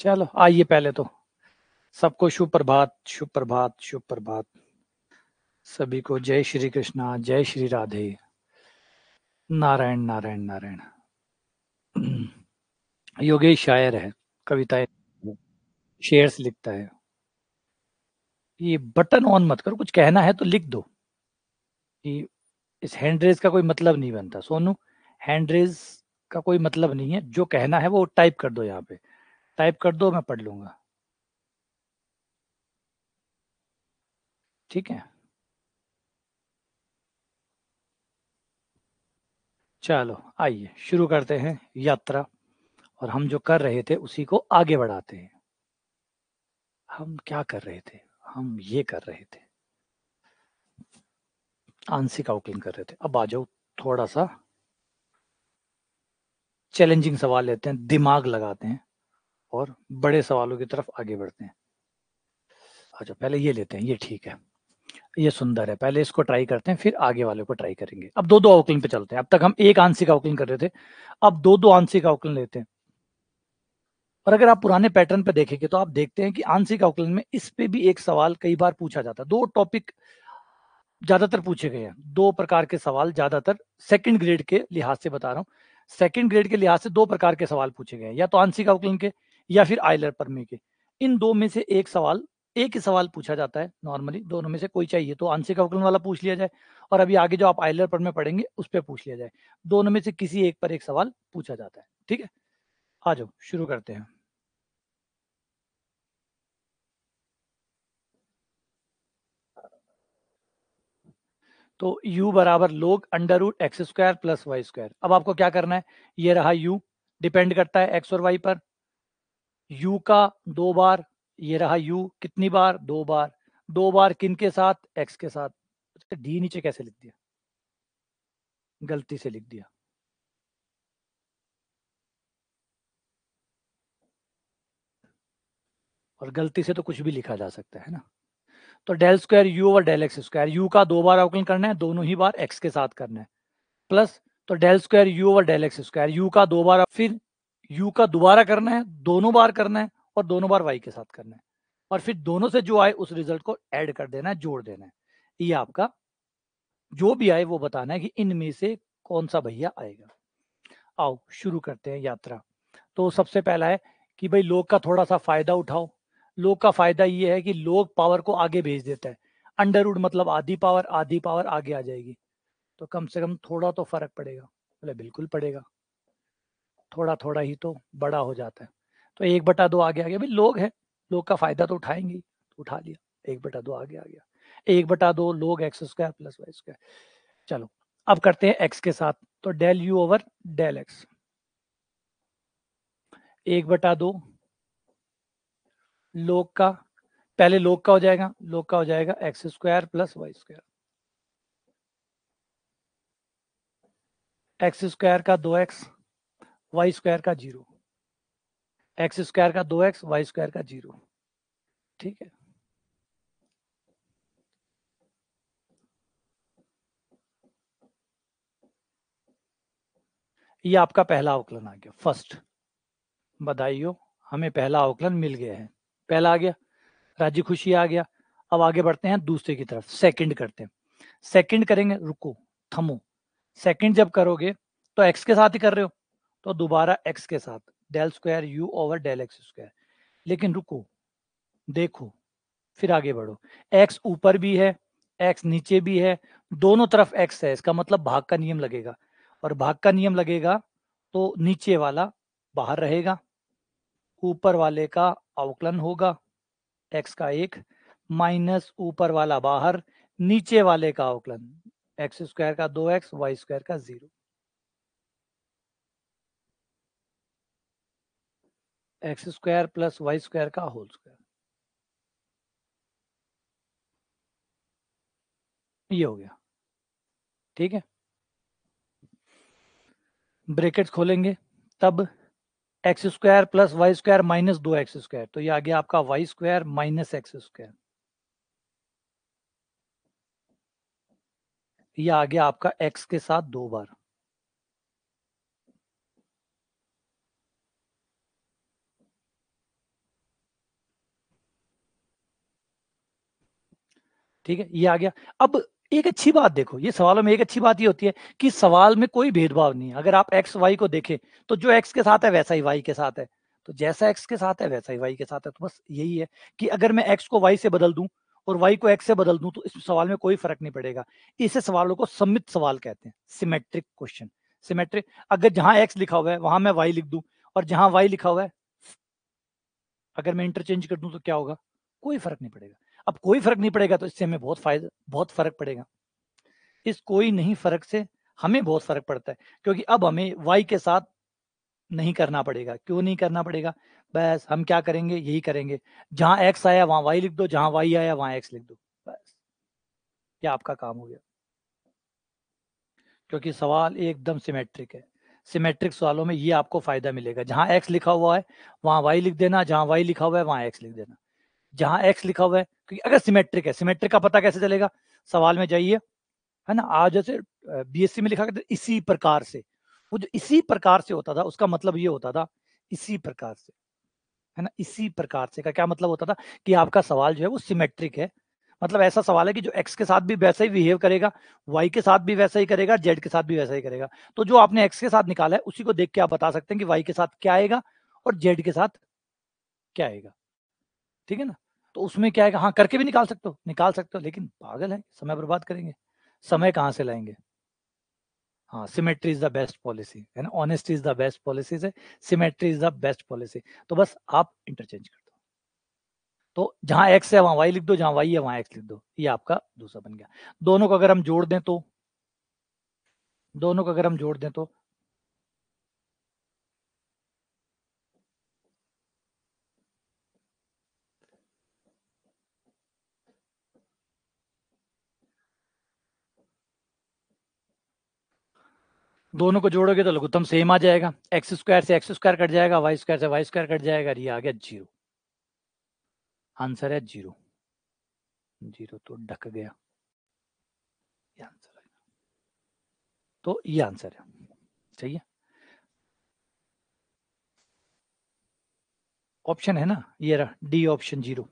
चलो आइए पहले तो सबको शुभ प्रभात शुभ प्रभात शुभ प्रभात सभी को जय श्री कृष्णा जय श्री राधे नारायण नारायण नारायण योगेश शायर है कविताएं शेयर्स लिखता है ये बटन ऑन मत करो कुछ कहना है तो लिख दो कि इस हैंड्रेज का कोई मतलब नहीं बनता सोनू हैंडरेज का कोई मतलब नहीं है जो कहना है वो टाइप कर दो यहाँ पे टाइप कर दो मैं पढ़ लूंगा ठीक है चलो आइए शुरू करते हैं यात्रा और हम जो कर रहे थे उसी को आगे बढ़ाते हैं हम क्या कर रहे थे हम ये कर रहे थे आंशिक आउटलिंग कर रहे थे अब आ जाओ थोड़ा सा चैलेंजिंग सवाल लेते हैं दिमाग लगाते हैं और बड़े सवालों की तरफ आगे बढ़ते हैं अच्छा पहले ये लेते हैं ये ठीक है ये सुंदर है पहले इसको ट्राई करते हैं फिर आगे वाले को ट्राई करेंगे अब दो दो अवकलन पे चलते हैं अब तक हम एक आंशिक अवकलन कर रहे थे अब दो दो आंशिक अवकलन लेते हैं और अगर आप पुराने पैटर्न पे देखेंगे तो आप देखते हैं कि आंशिक अवकलन में इस पे भी एक सवाल कई बार पूछा जाता है दो टॉपिक ज्यादातर पूछे गए हैं दो प्रकार के सवाल ज्यादातर सेकेंड ग्रेड के लिहाज से बता रहा हूँ सेकेंड ग्रेड के लिहाज से दो प्रकार के सवाल पूछे गए हैं या तो आंशिक अवकलन के या फिर आयलर परमे के इन दो में से एक सवाल एक ही सवाल पूछा जाता है नॉर्मली दोनों में से कोई चाहिए तो आंशिक अवकलन वाला पूछ लिया जाए और अभी आगे जो आप आयलर पर में पढ़ेंगे उस पर पूछ लिया जाए दोनों में से किसी एक पर एक सवाल पूछा जाता है ठीक है आ जाओ शुरू करते हैं तो u बराबर लोग under root x square plus y square अब आपको क्या करना है ये रहा u डिपेंड करता है एक्स और वाई पर यू का दो बार ये रहा यू कितनी बार दो बार दो बार किन के साथ एक्स के साथ अच्छा, डी नीचे कैसे लिख दिया गलती से लिख दिया और गलती से तो कुछ भी लिखा जा सकता है ना तो डेल स्क्वायर यू और डेल एक्स स्क्वायर यू का दो बार अवकलन करना है दोनों ही बार एक्स के साथ करना है प्लस तो डेल स्क्वायर यू और डेल एक्स स्क्वायर यू का दो बार फिर यू का दोबारा करना है दोनों बार करना है और दोनों बार वाई के साथ करना है और फिर दोनों से जो आए उस रिजल्ट को ऐड कर देना है जोड़ देना है ये आपका जो भी आए वो बताना है कि इनमें से कौन सा भैया आएगा आओ शुरू करते हैं यात्रा तो सबसे पहला है कि भाई लोग का थोड़ा सा फायदा उठाओ लोग का फायदा ये है कि लोग पावर को आगे भेज देता है अंडर मतलब आधी पावर आधी पावर आगे आ जाएगी तो कम से कम थोड़ा तो फर्क पड़ेगा बोले बिल्कुल पड़ेगा थोड़ा थोड़ा ही तो बड़ा हो जाता है तो एक बटा दो आगे आ गया भाई लोग हैं लोग का फायदा तो उठाएंगे तो उठा लिया एक बटा दो आगे आ गया एक बटा दो log x square plus y square चलो अब करते हैं एक्स के साथ तो del u over del x एक बटा दो लोग का पहले लोग का हो जाएगा लोग का हो जाएगा x square plus y square x square का दो एक्स वाई स्क्वायर का जीरो एक्स स्क्वायर का दो एक्स वाई स्क्वायर का जीरो ठीक है ये आपका पहला अवकलन आ गया फर्स्ट बधाइयो हमें पहला अवकलन मिल गया है पहला आ गया राजी खुशी आ गया अब आगे बढ़ते हैं दूसरे की तरफ सेकंड करते हैं सेकंड करेंगे रुको थमो सेकंड जब करोगे तो एक्स के साथ ही कर रहे हो तो दोबारा एक्स के साथ del square u over del x square लेकिन रुको देखो फिर आगे बढ़ो एक्स ऊपर भी है एक्स नीचे भी है दोनों तरफ एक्स है इसका मतलब भाग का नियम लगेगा और भाग का नियम लगेगा तो नीचे वाला बाहर रहेगा ऊपर वाले का अवकलन होगा एक्स का एक माइनस ऊपर वाला बाहर नीचे वाले का अवकलन एक्स स्क्वायर का दो एक्स वाई स्क्वायर का zero x square plus y square का होल स्क्वायर ये हो गया ठीक है ब्रेकेट खोलेंगे तब x square plus y square minus दो एक्स स्क्वायर तो ये आ गया आपका y square minus x square ये आ गया आपका एक्स के साथ दो बार ठीक है ये आ गया अब एक अच्छी बात देखो ये सवालों में एक अच्छी बात ये होती है कि सवाल में कोई भेदभाव नहीं है अगर आप एक्स वाई को देखें तो जो एक्स के साथ है वैसा ही वाई के साथ है तो जैसा एक्स के साथ है वैसा ही वाई के साथ है तो बस यही है कि अगर मैं एक्स को वाई से बदल दूं और वाई को एक्स से बदल दूं तो इस सवाल में कोई फर्क नहीं पड़ेगा इसे सवालों को सम्मित सवाल कहते हैं सिमेट्रिक क्वेश्चन सिमेट्रिक अगर जहां एक्स लिखा हुआ है वहां मैं वाई लिख दूं और जहां वाई लिखा हुआ है अगर मैं इंटरचेंज कर दूं तो क्या होगा कोई फर्क नहीं पड़ेगा अब कोई फर्क नहीं पड़ेगा तो इससे हमें बहुत फायदा बहुत फर्क पड़ेगा इस कोई नहीं फर्क से हमें बहुत फर्क पड़ता है क्योंकि अब हमें वाई के साथ नहीं करना पड़ेगा क्यों नहीं करना पड़ेगा बस हम क्या करेंगे यही करेंगे जहां एक्स आया वहां वाई लिख दो जहां वाई आया वहां एक्स लिख दो बस ये आपका काम हो गया क्योंकि सवाल एकदम सिमेट्रिक है सिमेट्रिक सवालों में ये आपको फायदा मिलेगा जहां एक्स लिखा हुआ है वहां वाई लिख देना जहां वाई लिखा हुआ है वहां एक्स लिख देना जहां एक्स लिखा हुआ है क्योंकि अगर सिमेट्रिक है सिमेट्रिक का पता कैसे चलेगा सवाल में जाइए है ना आज जैसे बीएससी में लिखा करते इसी प्रकार से वो जो इसी प्रकार से होता था उसका मतलब ये होता था इसी प्रकार से है ना इसी प्रकार से का क्या मतलब होता था कि आपका सवाल जो है वो सिमेट्रिक है मतलब ऐसा सवाल है कि जो एक्स के साथ भी वैसा ही बिहेव करेगा वाई के साथ भी वैसा ही करेगा जेड के साथ भी वैसा ही करेगा तो जो आपने एक्स के साथ निकाला है उसी को देख के आप बता सकते हैं कि वाई के साथ क्या आएगा और जेड के साथ क्या आएगा ठीक है ना तो उसमें क्या है हाँ करके भी निकाल सकते हो निकाल सकते हो लेकिन पागल है समय बर्बाद करेंगे समय कहाँ से लाएंगे हाँ symmetry is the best policy है ना honesty is the best policy से symmetry is the best policy तो बस आप इंटरचेंज कर दो तो जहां एक्स है वहां वाई लिख दो जहां वाई है वहां एक्स लिख दो ये आपका दूसरा बन गया दोनों को अगर हम जोड़ दें तो दोनों को अगर हम जोड़ दें तो दोनों को जोड़ोगे तो लघुत्तम सेम आ जाएगा एक्स स्क्वायर से एक्स स्क्वायर कट जाएगा वाई स्क्वायर से वाई स्क्वायर कट जाएगा ये आ गया जीरो आंसर है जीरो जीरो तो ढक गया ये आंसर है तो ये आंसर है सही है ऑप्शन है ना ये रहा डी ऑप्शन जीरो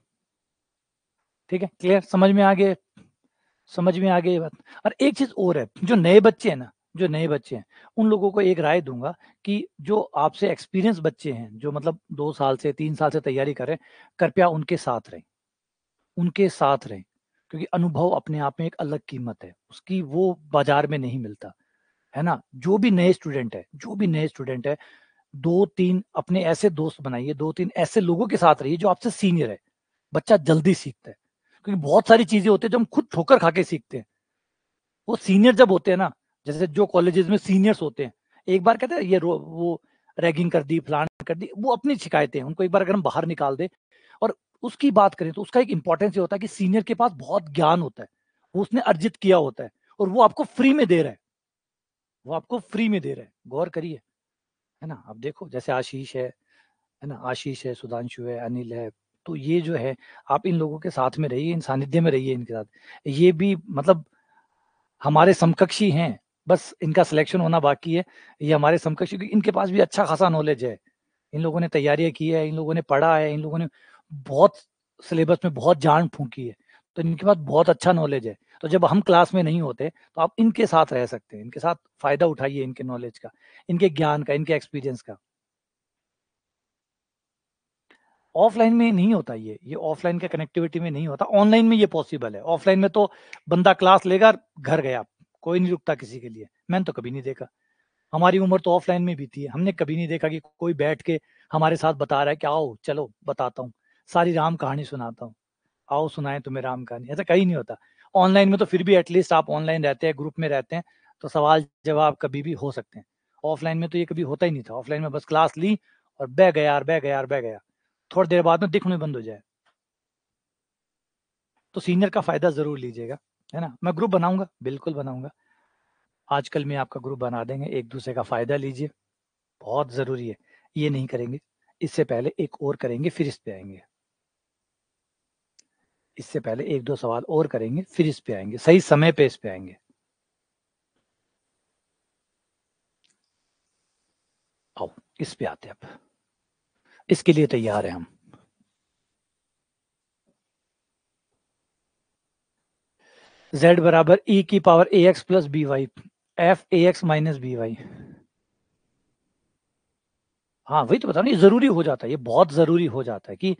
ठीक है क्लियर समझ में आ गए समझ में आ गए बात और एक चीज और है जो नए बच्चे हैं ना जो नए बच्चे हैं उन लोगों को एक राय दूंगा कि जो आपसे एक्सपीरियंस बच्चे हैं जो मतलब दो साल से तीन साल से तैयारी करें कृपया उनके साथ रहें उनके साथ रहें क्योंकि अनुभव अपने आप में एक अलग कीमत है उसकी वो बाजार में नहीं मिलता है ना जो भी नए स्टूडेंट है जो भी नए स्टूडेंट है दो तीन अपने ऐसे दोस्त बनाइए दो तीन ऐसे लोगों के साथ रहिए जो आपसे सीनियर है बच्चा जल्दी सीखता है क्योंकि बहुत सारी चीजें होती है जो हम खुद ठोकर खा के सीखते हैं वो सीनियर जब होते हैं ना जैसे जो कॉलेजेस में सीनियर्स होते हैं एक बार कहते हैं ये वो रैगिंग कर दी फ्लान कर दी वो अपनी शिकायतें उनको एक बार अगर हम बाहर निकाल दे और उसकी बात करें तो उसका एक इंपॉर्टेंस ये होता है कि सीनियर के पास बहुत ज्ञान होता है वो उसने अर्जित किया होता है और वो आपको फ्री में दे रहा है वो आपको फ्री में दे रहा है गौर करिए है ना आप देखो जैसे आशीष है है ना आशीष है सुधांशु है अनिल है तो ये जो है आप इन लोगों के साथ में रहिए इन सानिध्य में रहिए इनके साथ ये भी मतलब हमारे समकक्षी हैं बस इनका सिलेक्शन होना बाकी है ये हमारे समकक्ष क्योंकि इनके पास भी अच्छा खासा नॉलेज है इन लोगों ने तैयारियां की है इन लोगों ने पढ़ा है इन लोगों ने बहुत सिलेबस में बहुत जान फूकी है तो इनके पास बहुत अच्छा नॉलेज है तो जब हम क्लास में नहीं होते तो आप इनके साथ रह सकते हैं इनके साथ फायदा उठाइए इनके नॉलेज का इनके ज्ञान का इनके एक्सपीरियंस का ऑफलाइन में नहीं होता ये ये ऑफलाइन के कनेक्टिविटी में नहीं होता ऑनलाइन में ये पॉसिबल है ऑफलाइन में तो बंदा क्लास लेगा घर गया कोई नहीं रुकता किसी के लिए मैंने तो कभी नहीं देखा हमारी उम्र तो ऑफलाइन में बीती है हमने कभी नहीं देखा कि कोई बैठ के हमारे साथ बता रहा है कि आओ चलो बताता हूँ सारी राम कहानी सुनाता हूँ आओ सुनाए तुम्हें राम कहानी ऐसा कहीं नहीं होता ऑनलाइन में तो फिर भी एटलीस्ट आप ऑनलाइन रहते हैं ग्रुप में रहते हैं तो सवाल जवाब कभी भी हो सकते हैं ऑफलाइन में तो ये कभी होता ही नहीं था ऑफलाइन में बस क्लास ली और बह गया बह गया बह गया थोड़ी देर बाद में दिखने बंद हो जाए तो सीनियर का फायदा जरूर लीजिएगा है ना मैं ग्रुप बनाऊंगा बिल्कुल बनाऊंगा आजकल मैं आपका ग्रुप बना देंगे एक दूसरे का फायदा लीजिए बहुत जरूरी है ये नहीं करेंगे इससे पहले एक और करेंगे फिर इस पे आएंगे इससे पहले एक दो सवाल और करेंगे फिर इस पे आएंगे सही समय पे इस पे आएंगे आओ इस पे आते अब इसके लिए तैयार है हम z बराबर e की power a x plus b y f a x minus b y हाँ वही तो बता ये जरूरी हो जाता है ये बहुत जरूरी हो जाता है कि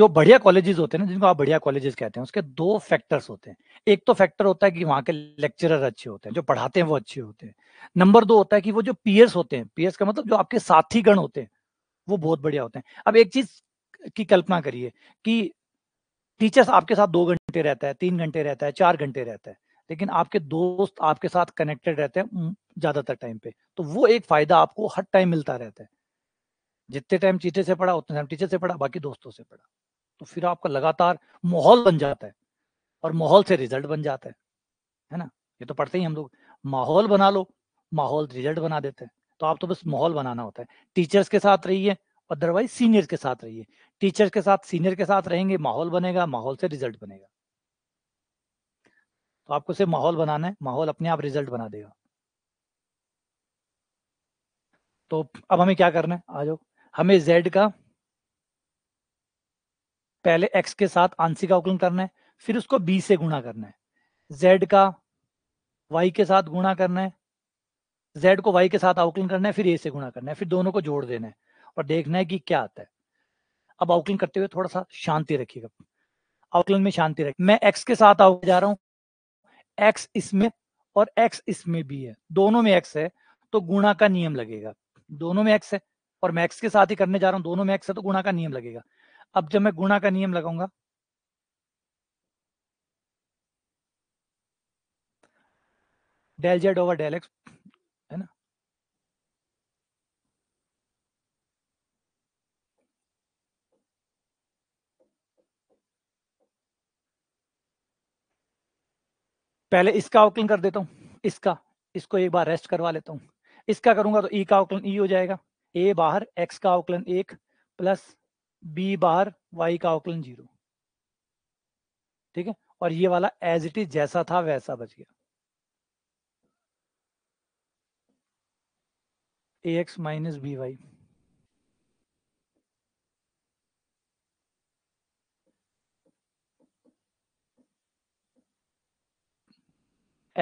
जो बढ़िया कॉलेजेस होते हैं ना जिनको आप बढ़िया कॉलेजेस कहते हैं उसके दो फैक्टर्स होते हैं एक तो फैक्टर होता है कि वहां के लेक्चरर अच्छे होते हैं जो पढ़ाते हैं वो अच्छे होते हैं नंबर दो होता है कि वो जो पीएस होते हैं पीएस का मतलब जो आपके साथी गण होते हैं वो बहुत बढ़िया होते हैं अब एक चीज की कल्पना करिए कि टीचर्स आपके साथ दो गण घंटे रहता है तीन घंटे रहता है चार घंटे रहता है लेकिन आपके दोस्त आपके साथ कनेक्टेड रहते हैं ज्यादातर टाइम पे तो वो एक फायदा आपको हर टाइम मिलता रहता है जितने टाइम टीचर से पढ़ा उतने टाइम टीचर से पढ़ा बाकी दोस्तों से पढ़ा तो फिर आपका लगातार माहौल बन जाता है और माहौल से रिजल्ट बन जाता है है ना ये तो पढ़ते ही हम लोग माहौल बना लो माहौल रिजल्ट बना देते हैं तो आप तो बस माहौल बनाना होता है टीचर्स के साथ रहिए अदरवाइज सीनियर के साथ रहिए टीचर्स के साथ सीनियर के साथ रहेंगे माहौल बनेगा माहौल से रिजल्ट बनेगा तो आपको सिर्फ माहौल बनाना है माहौल अपने आप रिजल्ट बना देगा तो अब हमें क्या करना है आ जाओ हमें जेड का पहले एक्स के साथ आंशिक अवकलन करना है फिर उसको बी से गुणा करना है जेड का वाई के साथ गुणा करना है जेड को वाई के साथ अवकलन करना है फिर ए से गुणा करना है फिर दोनों को जोड़ देना है और देखना है कि क्या आता है अब अवकलन करते हुए थोड़ा सा शांति रखिएगा अवकलन में शांति रखिए मैं एक्स के साथ जा रहा हूं एक्स इसमें और एक्स इसमें भी है दोनों में एक्स है तो गुणा का नियम लगेगा दोनों में एक्स है और मैं एक्स के साथ ही करने जा रहा हूं दोनों में एक्स है तो गुणा का नियम लगेगा अब जब मैं गुणा का नियम लगाऊंगा del z over del x है ना पहले इसका अवकलन कर देता हूँ इसका इसको एक बार रेस्ट करवा लेता हूँ इसका करूंगा तो ई e का अवकलन ई e हो जाएगा ए बाहर एक्स का अवकलन एक प्लस बी बाहर वाई का अवकलन जीरो ठीक है और ये वाला एज इट इज जैसा था वैसा बच गया a x minus b y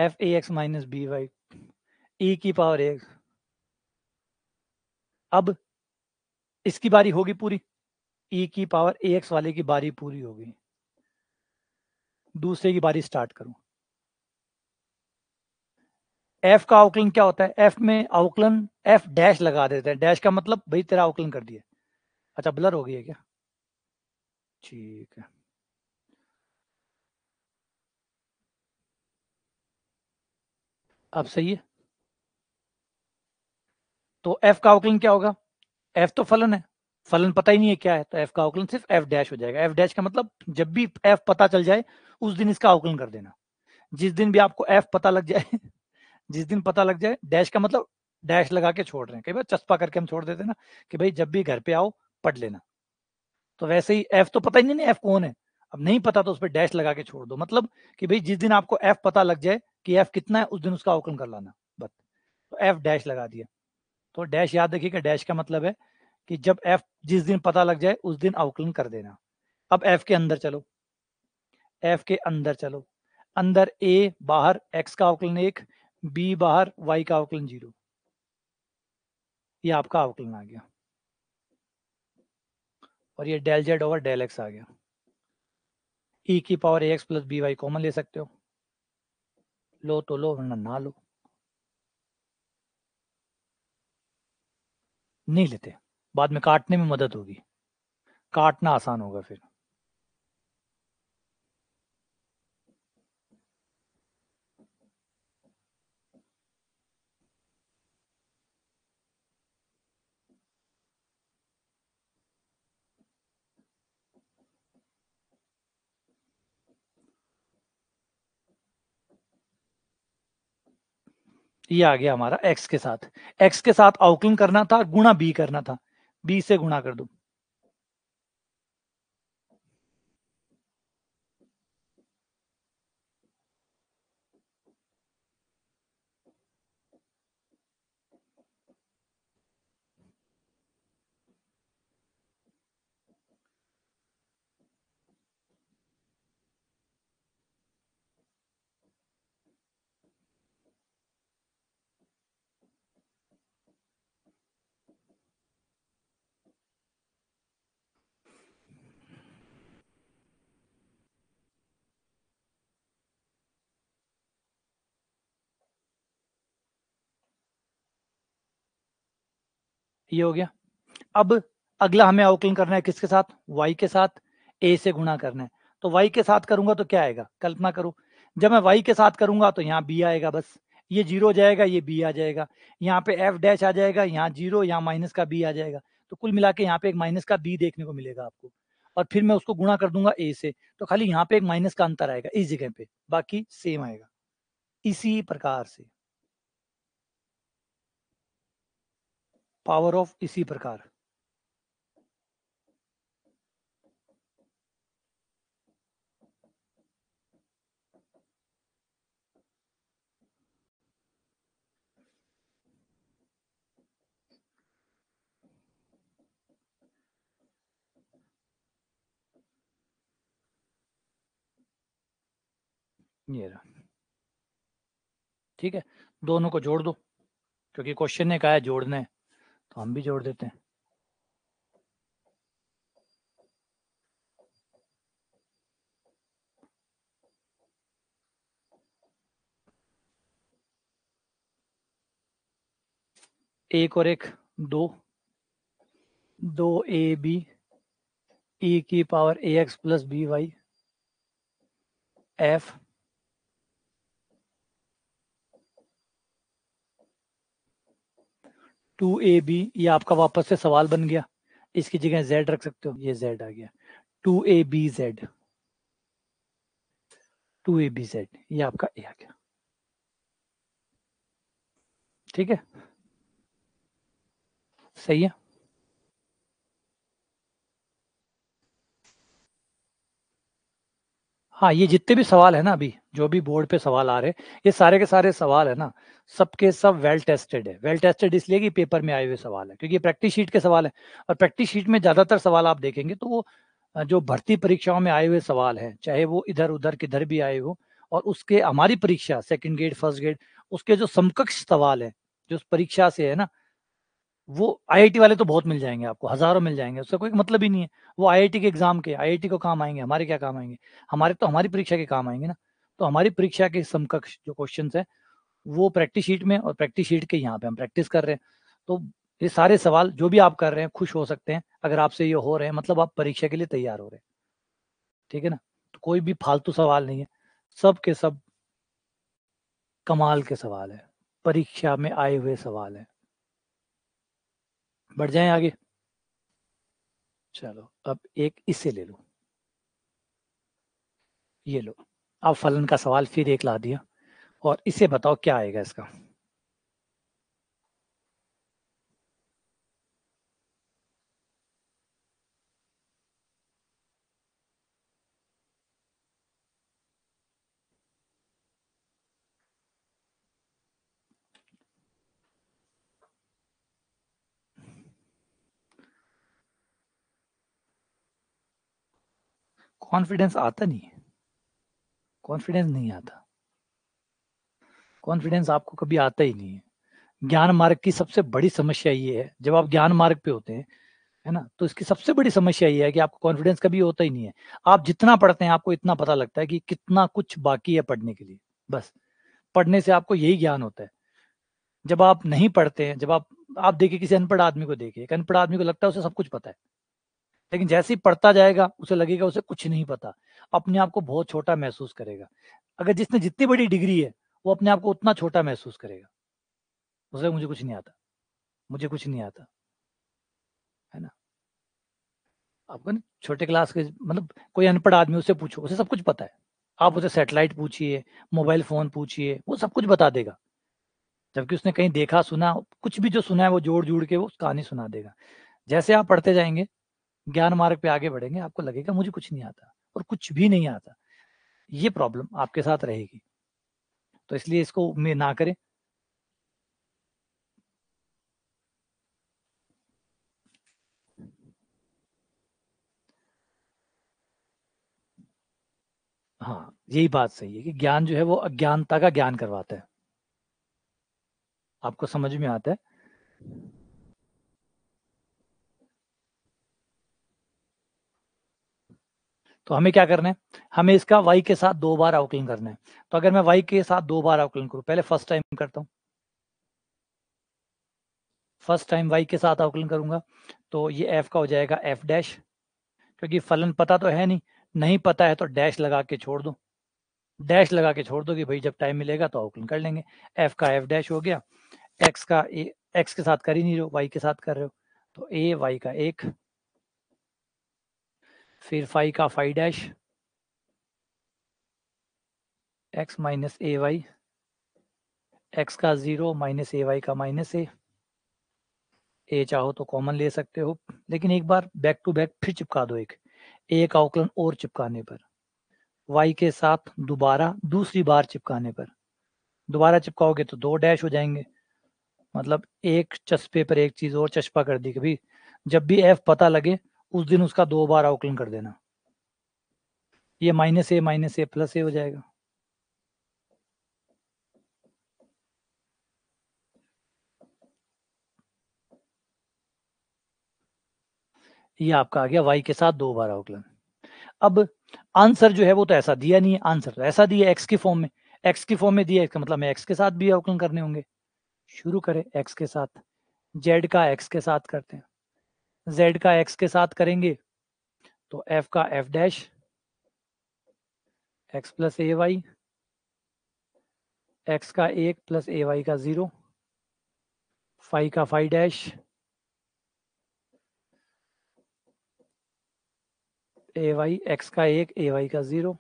f a x minus b y e की पावर एक्स अब इसकी बारी होगी पूरी ई e की पावर ए एक्स वाले की बारी पूरी होगी दूसरे की बारी स्टार्ट करूं एफ का अवकलन क्या होता है एफ में अवकलन एफ डैश लगा देते हैं डैश का मतलब भाई तेरा अवकलन कर दिया अच्छा ब्लर हो गई है क्या ठीक है आप सही है तो एफ का आकलन क्या होगा एफ तो फलन है फलन पता ही नहीं है क्या है तो एफ का आकलन सिर्फ एफ डैश हो जाएगा एफ डैश का मतलब जब भी एफ पता चल जाए उस दिन इसका अवकलन कर देना जिस दिन भी आपको एफ पता लग जाए जिस दिन पता लग जाए डैश का मतलब डैश लगा के छोड़ रहे हैं कई बार चस्पा करके हम छोड़ देते ना कि भाई जब भी घर पे आओ पढ़ लेना तो वैसे ही एफ तो पता ही नहीं एफ कौन है अब नहीं पता तो उस पर डैश लगा के छोड़ दो मतलब कि भाई जिस दिन आपको एफ पता लग जाए कि एफ कितना है उस दिन उसका अवकलन कर लाना बस तो एफ डैश लगा दिया तो डैश याद रखिएगा डैश का मतलब है कि जब एफ जिस दिन पता लग जाए उस दिन अवकलन कर देना अब एफ के अंदर चलो एफ के अंदर चलो अंदर ए बाहर एक्स का अवकलन एक बी बाहर वाई का अवकलन जीरो ये आपका अवकलन आ गया और ये del z over del x आ गया ई e की power a x plus b y common ले सकते हो लो तो लो वरना ना लो नहीं लेते बाद में काटने में मदद होगी काटना आसान होगा फिर ये आ गया हमारा एक्स के साथ एक्स के साथ अवकलन करना था गुणा बी करना था बी से गुणा कर दू ये हो गया अब अगला हमें अवकलन करना है किसके साथ वाई के साथ ए से गुणा करना है तो वाई के साथ करूंगा तो क्या आएगा कल्पना करो जब मैं वाई के साथ करूंगा तो यहाँ बी आएगा बस ये जीरो जाएगा ये बी आ जाएगा यहाँ पे एफ डैश आ जाएगा यहाँ जीरो यहाँ माइनस का बी आ जाएगा तो कुल मिला के यहाँ पे एक माइनस का बी देखने को मिलेगा आपको और फिर मैं उसको गुणा कर दूंगा ए से तो खाली यहाँ पे एक माइनस का अंतर आएगा इस जगह पे बाकी सेम आएगा इसी प्रकार से पावर ऑफ इसी प्रकार ये रहा ठीक है दोनों को जोड़ दो क्योंकि क्वेश्चन ने कहा है जोड़ना है तो हम भी जोड़ देते हैं एक और एक दो दो ए बी ई की power a x plus b y f two a b ये आपका वापस से सवाल बन गया इसकी जगह जेड रख सकते हो ये जेड आ गया two a b z two a b z ये आपका ए आ गया ठीक है सही है हाँ ये जितने भी सवाल है ना अभी जो भी बोर्ड पे सवाल आ रहे हैं ये सारे के सारे सवाल है ना सबके सब वेल टेस्टेड है वेल टेस्टेड इसलिए कि पेपर में आए हुए सवाल है क्योंकि प्रैक्टिस शीट के सवाल है और प्रैक्टिस शीट में ज़्यादातर सवाल आप देखेंगे तो वो जो भर्ती परीक्षाओं में आए हुए सवाल है चाहे वो इधर उधर किधर भी आए हो और उसके हमारी परीक्षा सेकेंड ग्रेड फर्स्ट ग्रेड उसके जो समकक्ष सवाल है जो परीक्षा से है ना वो आईआईटी वाले तो बहुत मिल जाएंगे आपको हजारों मिल जाएंगे उसका कोई मतलब ही नहीं है वो आईआईटी के एग्जाम के आईआईटी को काम आएंगे हमारे क्या काम आएंगे हमारे तो हमारी परीक्षा के काम आएंगे ना तो हमारी परीक्षा के समकक्ष जो क्वेश्चन है वो प्रैक्टिस शीट में और प्रैक्टिस शीट के यहाँ पे हम प्रैक्टिस कर रहे हैं तो ये सारे सवाल जो भी आप कर रहे हैं खुश हो सकते हैं अगर आपसे ये हो रहे हैं मतलब आप परीक्षा के लिए तैयार हो रहे हैं ठीक है ना तो कोई भी फालतू सवाल नहीं है सब के सब कमाल के सवाल है परीक्षा में आए हुए सवाल है बढ़ जाए आगे चलो अब एक इससे ले लो ये लो अब फलन का सवाल फिर एक ला दिया और इसे बताओ क्या आएगा इसका कॉन्फिडेंस आता नहीं है कॉन्फिडेंस नहीं आता कॉन्फिडेंस आपको कभी आता ही नहीं है ज्ञान मार्ग की सबसे बड़ी समस्या ये है जब आप ज्ञान मार्ग पे होते हैं है ना तो इसकी सबसे बड़ी समस्या ये है कि आपको कॉन्फिडेंस कभी होता ही नहीं है आप जितना पढ़ते हैं आपको इतना पता लगता है कि कितना कुछ बाकी है पढ़ने के लिए बस पढ़ने से आपको यही ज्ञान होता है जब आप नहीं पढ़ते हैं जब आप आप देखिए किसी अनपढ़ आदमी को देखिए एक अनपढ़ आदमी को लगता है उसे सब कुछ पता है लेकिन जैसे ही पढ़ता जाएगा उसे लगेगा उसे कुछ नहीं पता अपने आप को बहुत छोटा महसूस करेगा अगर जिसने जितनी बड़ी डिग्री है वो अपने आप को उतना छोटा महसूस करेगा उसे मुझे कुछ नहीं आता मुझे कुछ नहीं आता है ना आपको छोटे क्लास के मतलब कोई अनपढ़ आदमी उसे पूछो उसे सब कुछ पता है आप उसे सेटेलाइट पूछिए मोबाइल फोन पूछिए वो सब कुछ बता देगा जबकि उसने कहीं देखा सुना कुछ भी जो सुना है वो जोड़ जोड़ के वो कहानी सुना देगा जैसे आप पढ़ते जाएंगे ज्ञान मार्ग पे आगे बढ़ेंगे आपको लगेगा मुझे कुछ नहीं आता और कुछ भी नहीं आता ये प्रॉब्लम आपके साथ रहेगी तो इसलिए इसको उम्मीद ना करें हाँ यही बात सही है कि ज्ञान जो है वो अज्ञानता का ज्ञान करवाता है आपको समझ में आता है तो हमें क्या करना है हमें इसका वाई के साथ दो बार अवकलन करना है तो अगर मैं वाई के साथ दो बार अवकलन करूं पहले फर्स्ट टाइम करता हूं फर्स्ट टाइम वाई के साथ अवकलन करूंगा तो ये एफ का हो जाएगा एफ डैश क्योंकि फलन पता तो है नहीं नहीं पता है तो डैश लगा के छोड़ दो डैश लगा के छोड़ दो कि भाई जब टाइम मिलेगा तो अवकलन कर लेंगे एफ का एफ डैश हो गया एक्स का एक्स के साथ कर ही नहीं रहे हो वाई के साथ कर रहे हो तो ए वाई का एक फिर फाइव का five dash x minus a y x का ज़ीरो माइनस ए वाई का माइनस ए ए चाहो तो कॉमन ले सकते हो लेकिन एक बार बैक टू बैक फिर चिपका दो एक ए का आकलन और चिपकाने पर वाई के साथ दोबारा दूसरी बार चिपकाने पर दोबारा चिपकाओगे तो दो डैश हो जाएंगे मतलब एक चस्पे पर एक चीज़ और चस्पा कर दी कभी जब भी एफ पता लगे उस दिन उसका दो बार अवकलन कर देना ये minus a minus a plus a हो जाएगा ये आपका आ गया वाई के साथ दो बार अवकलन अब आंसर जो है वो तो ऐसा दिया नहीं है आंसर तो ऐसा दिया एक्स के फॉर्म में एक्स के फॉर्म में दिया इसका मतलब मैं एक्स के साथ भी अवकलन करने होंगे शुरू करें एक्स के साथ जेड का एक्स के साथ करते हैं z का x के साथ करेंगे तो f का f dash x plus a y x का एक प्लस ए वाई का जीरो फाइव का five dash a y x का एक ए वाई का जीरो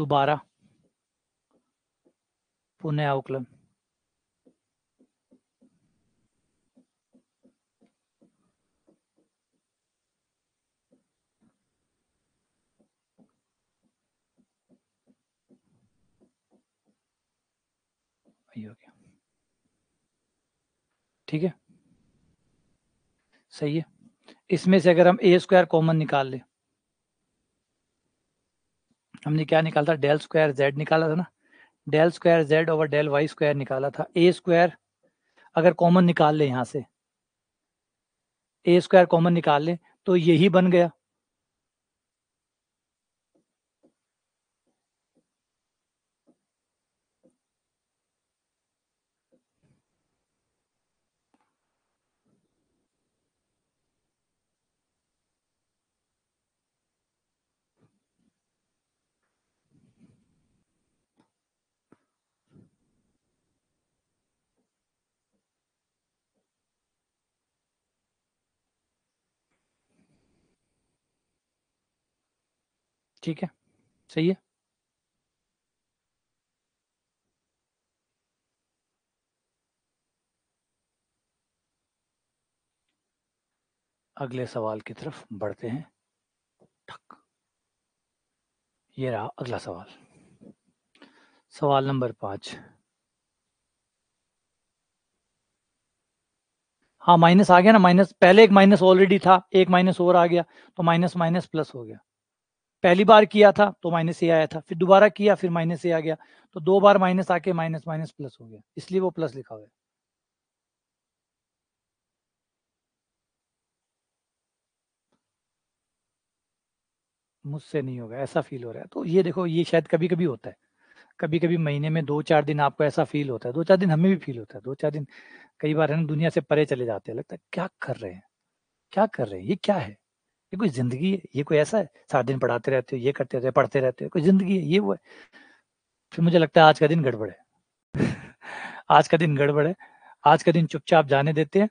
दोबारा पुणे अवकलन हो गया ठीक है सही है इसमें से अगर हम ए स्क्वायर कॉमन निकाल लें हमने क्या निकाला था डेल स्क्वायर जेड निकाला था ना del square z over del y square निकाला था ए स्क्वायर अगर कॉमन निकाल ले यहां से ए स्क्वायर कॉमन निकाल ले तो यही बन गया ठीक है सही है अगले सवाल की तरफ बढ़ते हैं ठक ये रहा अगला सवाल सवाल नंबर पांच हाँ माइनस आ गया ना माइनस पहले एक माइनस ऑलरेडी था एक माइनस और आ गया तो माइनस माइनस प्लस हो गया पहली बार किया था तो माइनस ए आया था फिर दोबारा किया फिर माइनस ए आ गया तो दो बार माइनस आके माइनस माइनस प्लस हो गया इसलिए वो प्लस लिखा हुआ है मुझसे नहीं होगा ऐसा फील हो रहा है तो ये देखो ये शायद कभी कभी होता है कभी कभी महीने में दो चार दिन आपको ऐसा फील होता है दो चार दिन हमें भी फील होता है दो चार दिन कई बार है ना दुनिया से परे चले जाते हैं लगता है क्या कर रहे हैं क्या कर रहे हैं ये क्या है ये कोई जिंदगी है ये कोई ऐसा है सारा दिन पढ़ाते रहते हो ये करते रहते हो पढ़ते रहते हो कोई जिंदगी है ये वो है फिर मुझे लगता है आज का दिन गड़बड़ है आज का दिन गड़बड़ है आज का दिन चुपचाप जाने देते हैं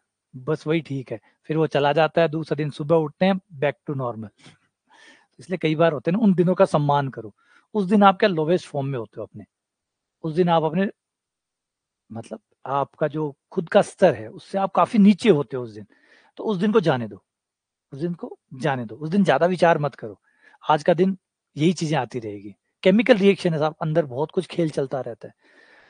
बस वही ठीक है फिर वो चला जाता है दूसरा दिन सुबह उठते हैं बैक टू नॉर्मल इसलिए कई बार होते हैं ना उन दिनों का सम्मान करो उस दिन आप क्या लोवेस्ट फॉर्म में होते हो अपने उस दिन आप अपने मतलब आपका जो खुद का स्तर है उससे आप काफी नीचे होते हो उस दिन तो उस दिन को जाने दो उस दिन को जाने दो उस दिन ज्यादा विचार मत करो आज का दिन यही चीजें आती रहेगी केमिकल रिएक्शन है साहब अंदर बहुत कुछ खेल चलता रहता है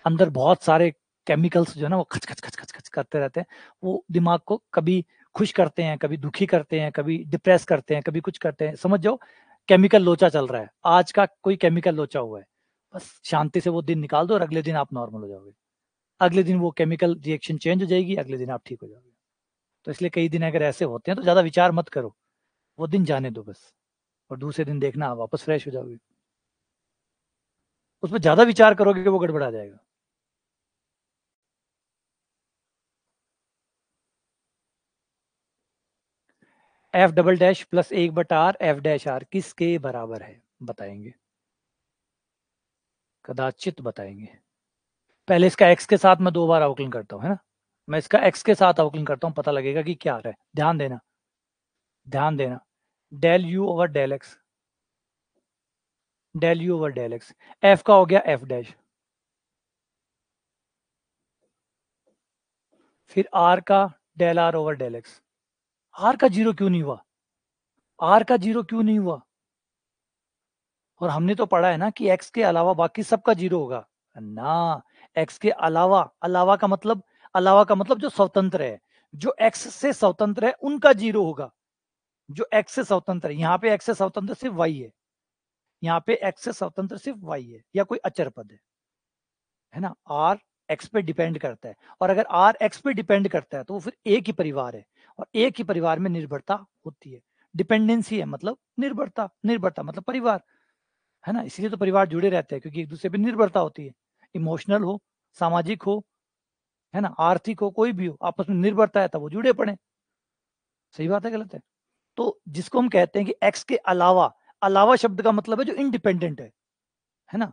अंदर बहुत सारे केमिकल्स जो है ना वो खच खच खच खच खच करते रहते हैं वो दिमाग को कभी खुश करते हैं कभी दुखी करते हैं कभी डिप्रेस करते हैं कभी कुछ करते हैं समझ जाओ केमिकल लोचा चल रहा है आज का कोई केमिकल लोचा हुआ है बस शांति से वो दिन निकाल दो और अगले दिन आप नॉर्मल हो जाओगे अगले दिन वो केमिकल रिएक्शन चेंज हो जाएगी अगले दिन आप ठीक हो जाओगे तो इसलिए कई दिन अगर ऐसे होते हैं तो ज्यादा विचार मत करो वो दिन जाने दो बस और दूसरे दिन देखना आप वापस फ्रेश हो जाओगे उसमें ज्यादा विचार करोगे वो गड़बड़ा जाएगा एफ डबल डैश प्लस एक बट आर एफ डैश आर किसके बराबर है बताएंगे कदाचित बताएंगे पहले इसका एक्स के साथ मैं दो बार अवकलन करता हूं है ना मैं इसका एक्स के साथ अवकलन करता हूँ पता लगेगा कि क्या आ रहा है ध्यान देना ध्यान देना del u over del x del u over del x f का हो गया एफ डैश फिर आर का del r over del x r का जीरो क्यों नहीं हुआ आर का जीरो क्यों नहीं हुआ और हमने तो पढ़ा है ना कि एक्स के अलावा बाकी सबका जीरो होगा ना एक्स के अलावा अलावा का मतलब अलावा का मतलब जो स्वतंत्र है जो एक्स से स्वतंत्र है उनका जीरो होगा जो एक्स से स्वतंत्र है यहाँ पे एक्स से स्वतंत्र सिर्फ वाई है यहाँ पे एक्स से स्वतंत्र सिर्फ वाई है या कोई अचर पद है है ना आर एक्स पे डिपेंड करता है और अगर आर एक्स पे डिपेंड करता है तो वो फिर एक ही परिवार है और एक ही परिवार में निर्भरता होती है डिपेंडेंसी है मतलब निर्भरता निर्भरता मतलब परिवार है ना इसलिए तो परिवार जुड़े रहते हैं क्योंकि एक दूसरे पर निर्भरता होती है इमोशनल हो सामाजिक हो है ना आर्थिक हो कोई भी हो आपस में निर्भरता है तब वो जुड़े पड़े सही बात है गलत है तो जिसको हम कहते हैं कि एक्स के अलावा अलावा शब्द का मतलब है जो इंडिपेंडेंट है है ना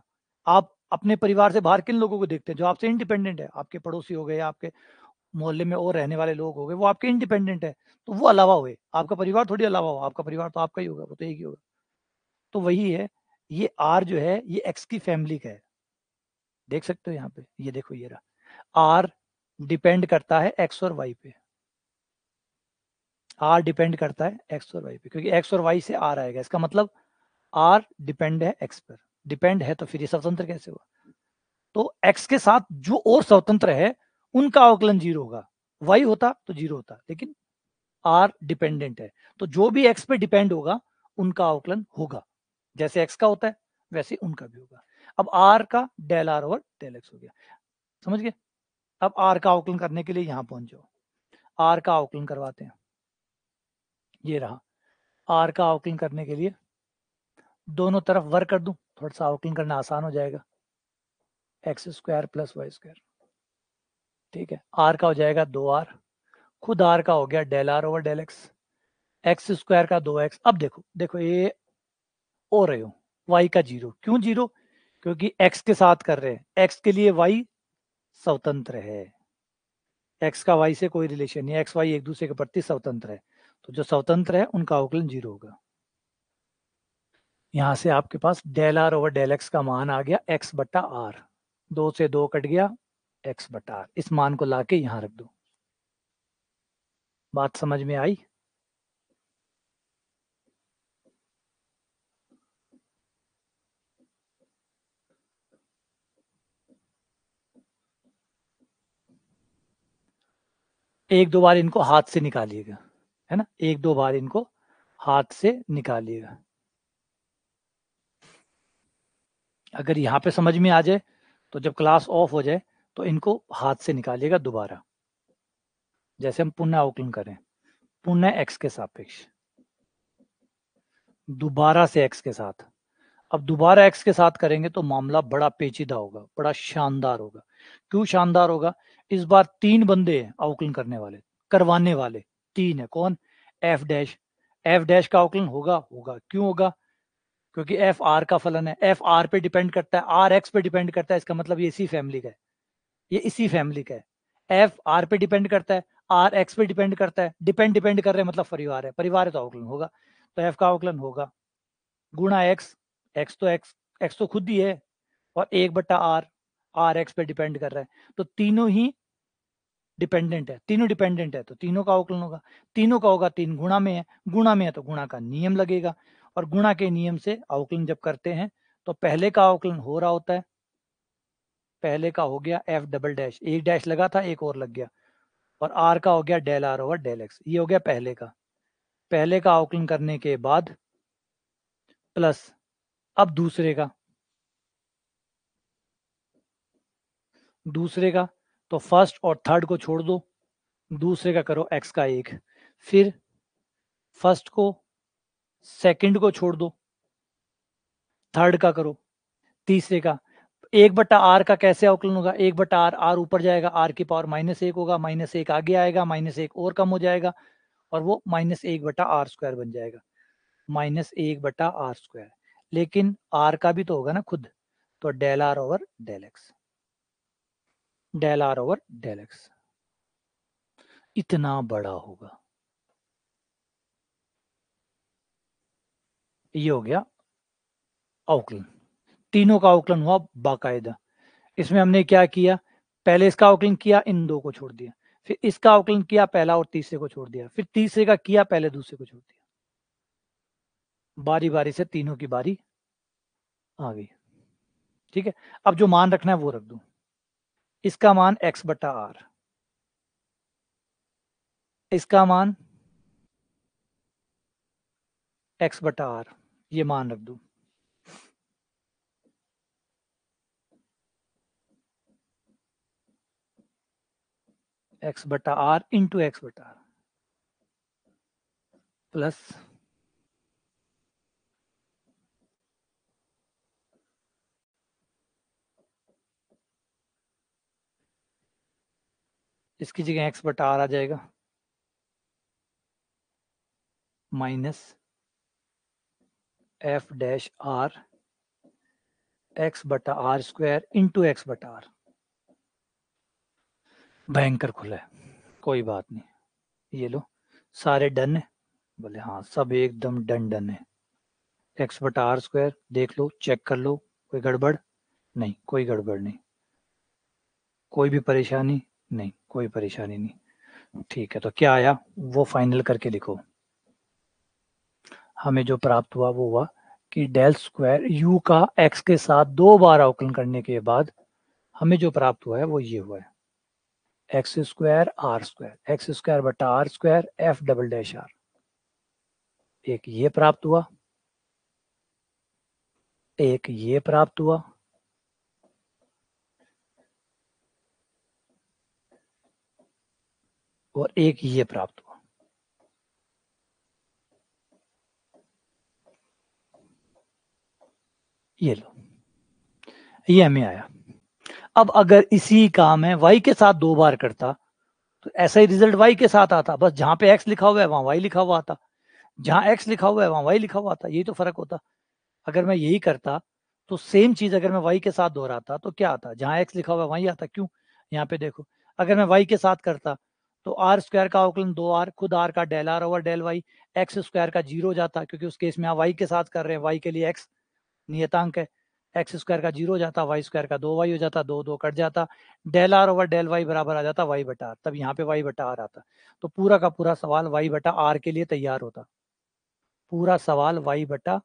आप अपने परिवार से बाहर किन लोगों को देखते हैं जो आपसे इंडिपेंडेंट है आपके पड़ोसी हो गए आपके मोहल्ले में और रहने वाले लोग हो गए वो आपके इंडिपेंडेंट है तो वो अलावा हुए आपका परिवार थोड़ी अलावा हो आपका परिवार तो आपका ही होगा वो तो एक ही होगा तो वही है ये आर जो है ये एक्स की फैमिली का है देख सकते हो यहाँ पे ये देखो ये रहा आर डिपेंड करता है एक्स और वाई पे आर डिपेंड करता है एक्स और वाई पे क्योंकि एक्स और वाई से आर आएगा इसका मतलब आर डिपेंड है एक्स पर डिपेंड है तो फिर ये स्वतंत्र कैसे हुआ तो एक्स के साथ जो और स्वतंत्र है उनका अवकलन जीरो होगा वाई होता तो जीरो होता लेकिन आर डिपेंडेंट है तो जो भी एक्स पे डिपेंड होगा उनका अवकलन होगा जैसे एक्स का होता है वैसे उनका भी होगा अब आर का डेल आर और डेल एक्स हो गया समझ गए अब आर का अवकलन करने के लिए यहां पहुंच जाओ आर का अवकलन करवाते हैं ये रहा आर का अवकलन करने के लिए दोनों तरफ वर्क कर दू थोड़ा सा अवकलन करना आसान हो जाएगा x square plus y square ठीक है आर का हो जाएगा दो आर खुद आर का हो गया del r over del x x square का दो एक्स अब देखो देखो ये हो रहे हो वाई का जीरो क्यों जीरो क्योंकि एक्स के साथ कर रहे हैं एक्स के लिए वाई स्वतंत्र है एक्स का वाई से कोई रिलेशन नहीं एक्स वाई एक दूसरे के प्रति स्वतंत्र है तो जो स्वतंत्र है उनका अवकलन जीरो होगा यहां से आपके पास del r over del x का मान आ गया एक्स बट्टा आर दो से दो कट गया एक्स बट्टा आर इस मान को लाके यहां रख दो बात समझ में आई एक दो बार इनको हाथ से निकालिएगा है ना एक दो बार इनको हाथ से निकालिएगा अगर यहां पे समझ में आ जाए तो जब क्लास ऑफ हो जाए तो इनको हाथ से निकालिएगा दोबारा जैसे हम पुनः अवकलन करें पुनः एक्स के सापेक्ष दोबारा से एक्स के साथ अब दोबारा एक्स के साथ करेंगे तो मामला बड़ा पेचीदा होगा बड़ा शानदार होगा क्यों शानदार होगा इस बार तीन बंदे हैं आउकलन करने वाले करवाने वाले तीन है कौन एफ डैश एफ डैश का आउकलन होगा होगा क्यों होगा क्योंकि एफ आर का फलन है एफ आर पे डिपेंड करता है आर एक्स पे डिपेंड करता है इसका मतलब ये इसी फैमिली का है ये इसी फैमिली का है एफ आर पे डिपेंड करता है आर एक्स पे डिपेंड करता है डिपेंड डिपेंड कर रहे मतलब परिवार है परिवार है तो आउकलन होगा तो एफ का आउकलन होगा गुणा एक्स एक्स तो एक्स एक्स तो खुद ही है और एक बट्टा आर आर एक्स पे डिपेंड कर रहा है तो तीनों ही डिपेंडेंट है तीनों डिपेंडेंट है तो तीनों का अवकलन होगा तीनों का होगा तीन गुणा में है गुणा में है तो गुणा का नियम लगेगा और गुणा के नियम से अवकलन जब करते हैं तो पहले का अवकलन हो रहा होता है पहले का हो गया एफ डबल डैश एक डैश लगा था एक और लग गया और आर का हो गया del r over del x ये हो गया पहले का पहले का अवकलन करने के बाद प्लस अब दूसरे का दूसरे का तो फर्स्ट और थर्ड को छोड़ दो दूसरे का करो एक्स का एक फिर फर्स्ट को सेकंड को छोड़ दो थर्ड का करो तीसरे का एक बटा आर का कैसे अवकलन होगा एक बटा आर आर ऊपर जाएगा आर की पावर माइनस एक होगा माइनस एक आगे आएगा माइनस एक और कम हो जाएगा और वो माइनस एक बटा आर स्क्वायर बन जाएगा माइनस एक बटा आर स्क्वायर लेकिन आर का भी तो होगा ना खुद तो del r over del x del r over del x इतना बड़ा होगा ये हो गया अवकलन तीनों का अवकलन हुआ बाकायदा इसमें हमने क्या किया पहले इसका अवकलन किया इन दो को छोड़ दिया फिर इसका अवकलन किया पहला और तीसरे को छोड़ दिया फिर तीसरे का किया पहले दूसरे को छोड़ दिया बारी बारी से तीनों की बारी आ गई ठीक है अब जो मान रखना है वो रख दू इसका मान x बटा आर इसका मान x बटा आर ये मान रख दू x बटा आर इंटू एक्स बटा आर प्लस इसकी जगह एक्स बट आर आ जाएगा minus f dash r x बटा आर स्क्वायर इंटू एक्स बटा आर भयंकर खुला है कोई बात नहीं ये लो सारे डन है बोले हाँ सब एकदम डन डन है एक्स बटा आर स्क्वायर देख लो चेक कर लो कोई गड़बड़ नहीं कोई गड़बड़ नहीं कोई भी परेशानी नहीं कोई परेशानी नहीं ठीक है तो क्या आया वो फाइनल करके लिखो हमें जो प्राप्त हुआ वो हुआ कि डेल स्क्वायर यू का एक्स के साथ दो बार अवकलन करने के बाद हमें जो प्राप्त हुआ है वो ये हुआ है x square r square x square बटा r square f double dash r एक ये प्राप्त हुआ एक ये प्राप्त हुआ और एक ये प्राप्त हुआ ये लो ये हमें आया अब अगर इसी काम है वाई के साथ दो बार करता तो ऐसा ही रिजल्ट वाई के साथ आता बस जहां पे एक्स लिखा हुआ है वहां वाई लिखा हुआ आता जहां एक्स लिखा हुआ है वहां वाई लिखा हुआ आता यही तो फर्क होता अगर मैं यही करता तो सेम चीज अगर मैं वाई के साथ दोहराता तो क्या आता जहां एक्स लिखा हुआ है वहीं आता क्यों यहाँ पे देखो अगर मैं वाई के साथ करता तो आर स्क्वायर का अवकलन दो आर खुद आर का del r over del y x square का जीरो जाता क्योंकि उस केस में आप वाई के साथ कर रहे हैं वाई के लिए एक्स नियतांक है एक्स स्क्वायर का जीरो जाता वाई स्क्वायर का दो वाई हो जाता दो दो कट जाता del r over del y बराबर आ जाता वाई बटा आर तब यहाँ पे वाई बटा आर आता तो पूरा का पूरा सवाल वाई बटा आर के लिए तैयार होता पूरा सवाल वाई बटा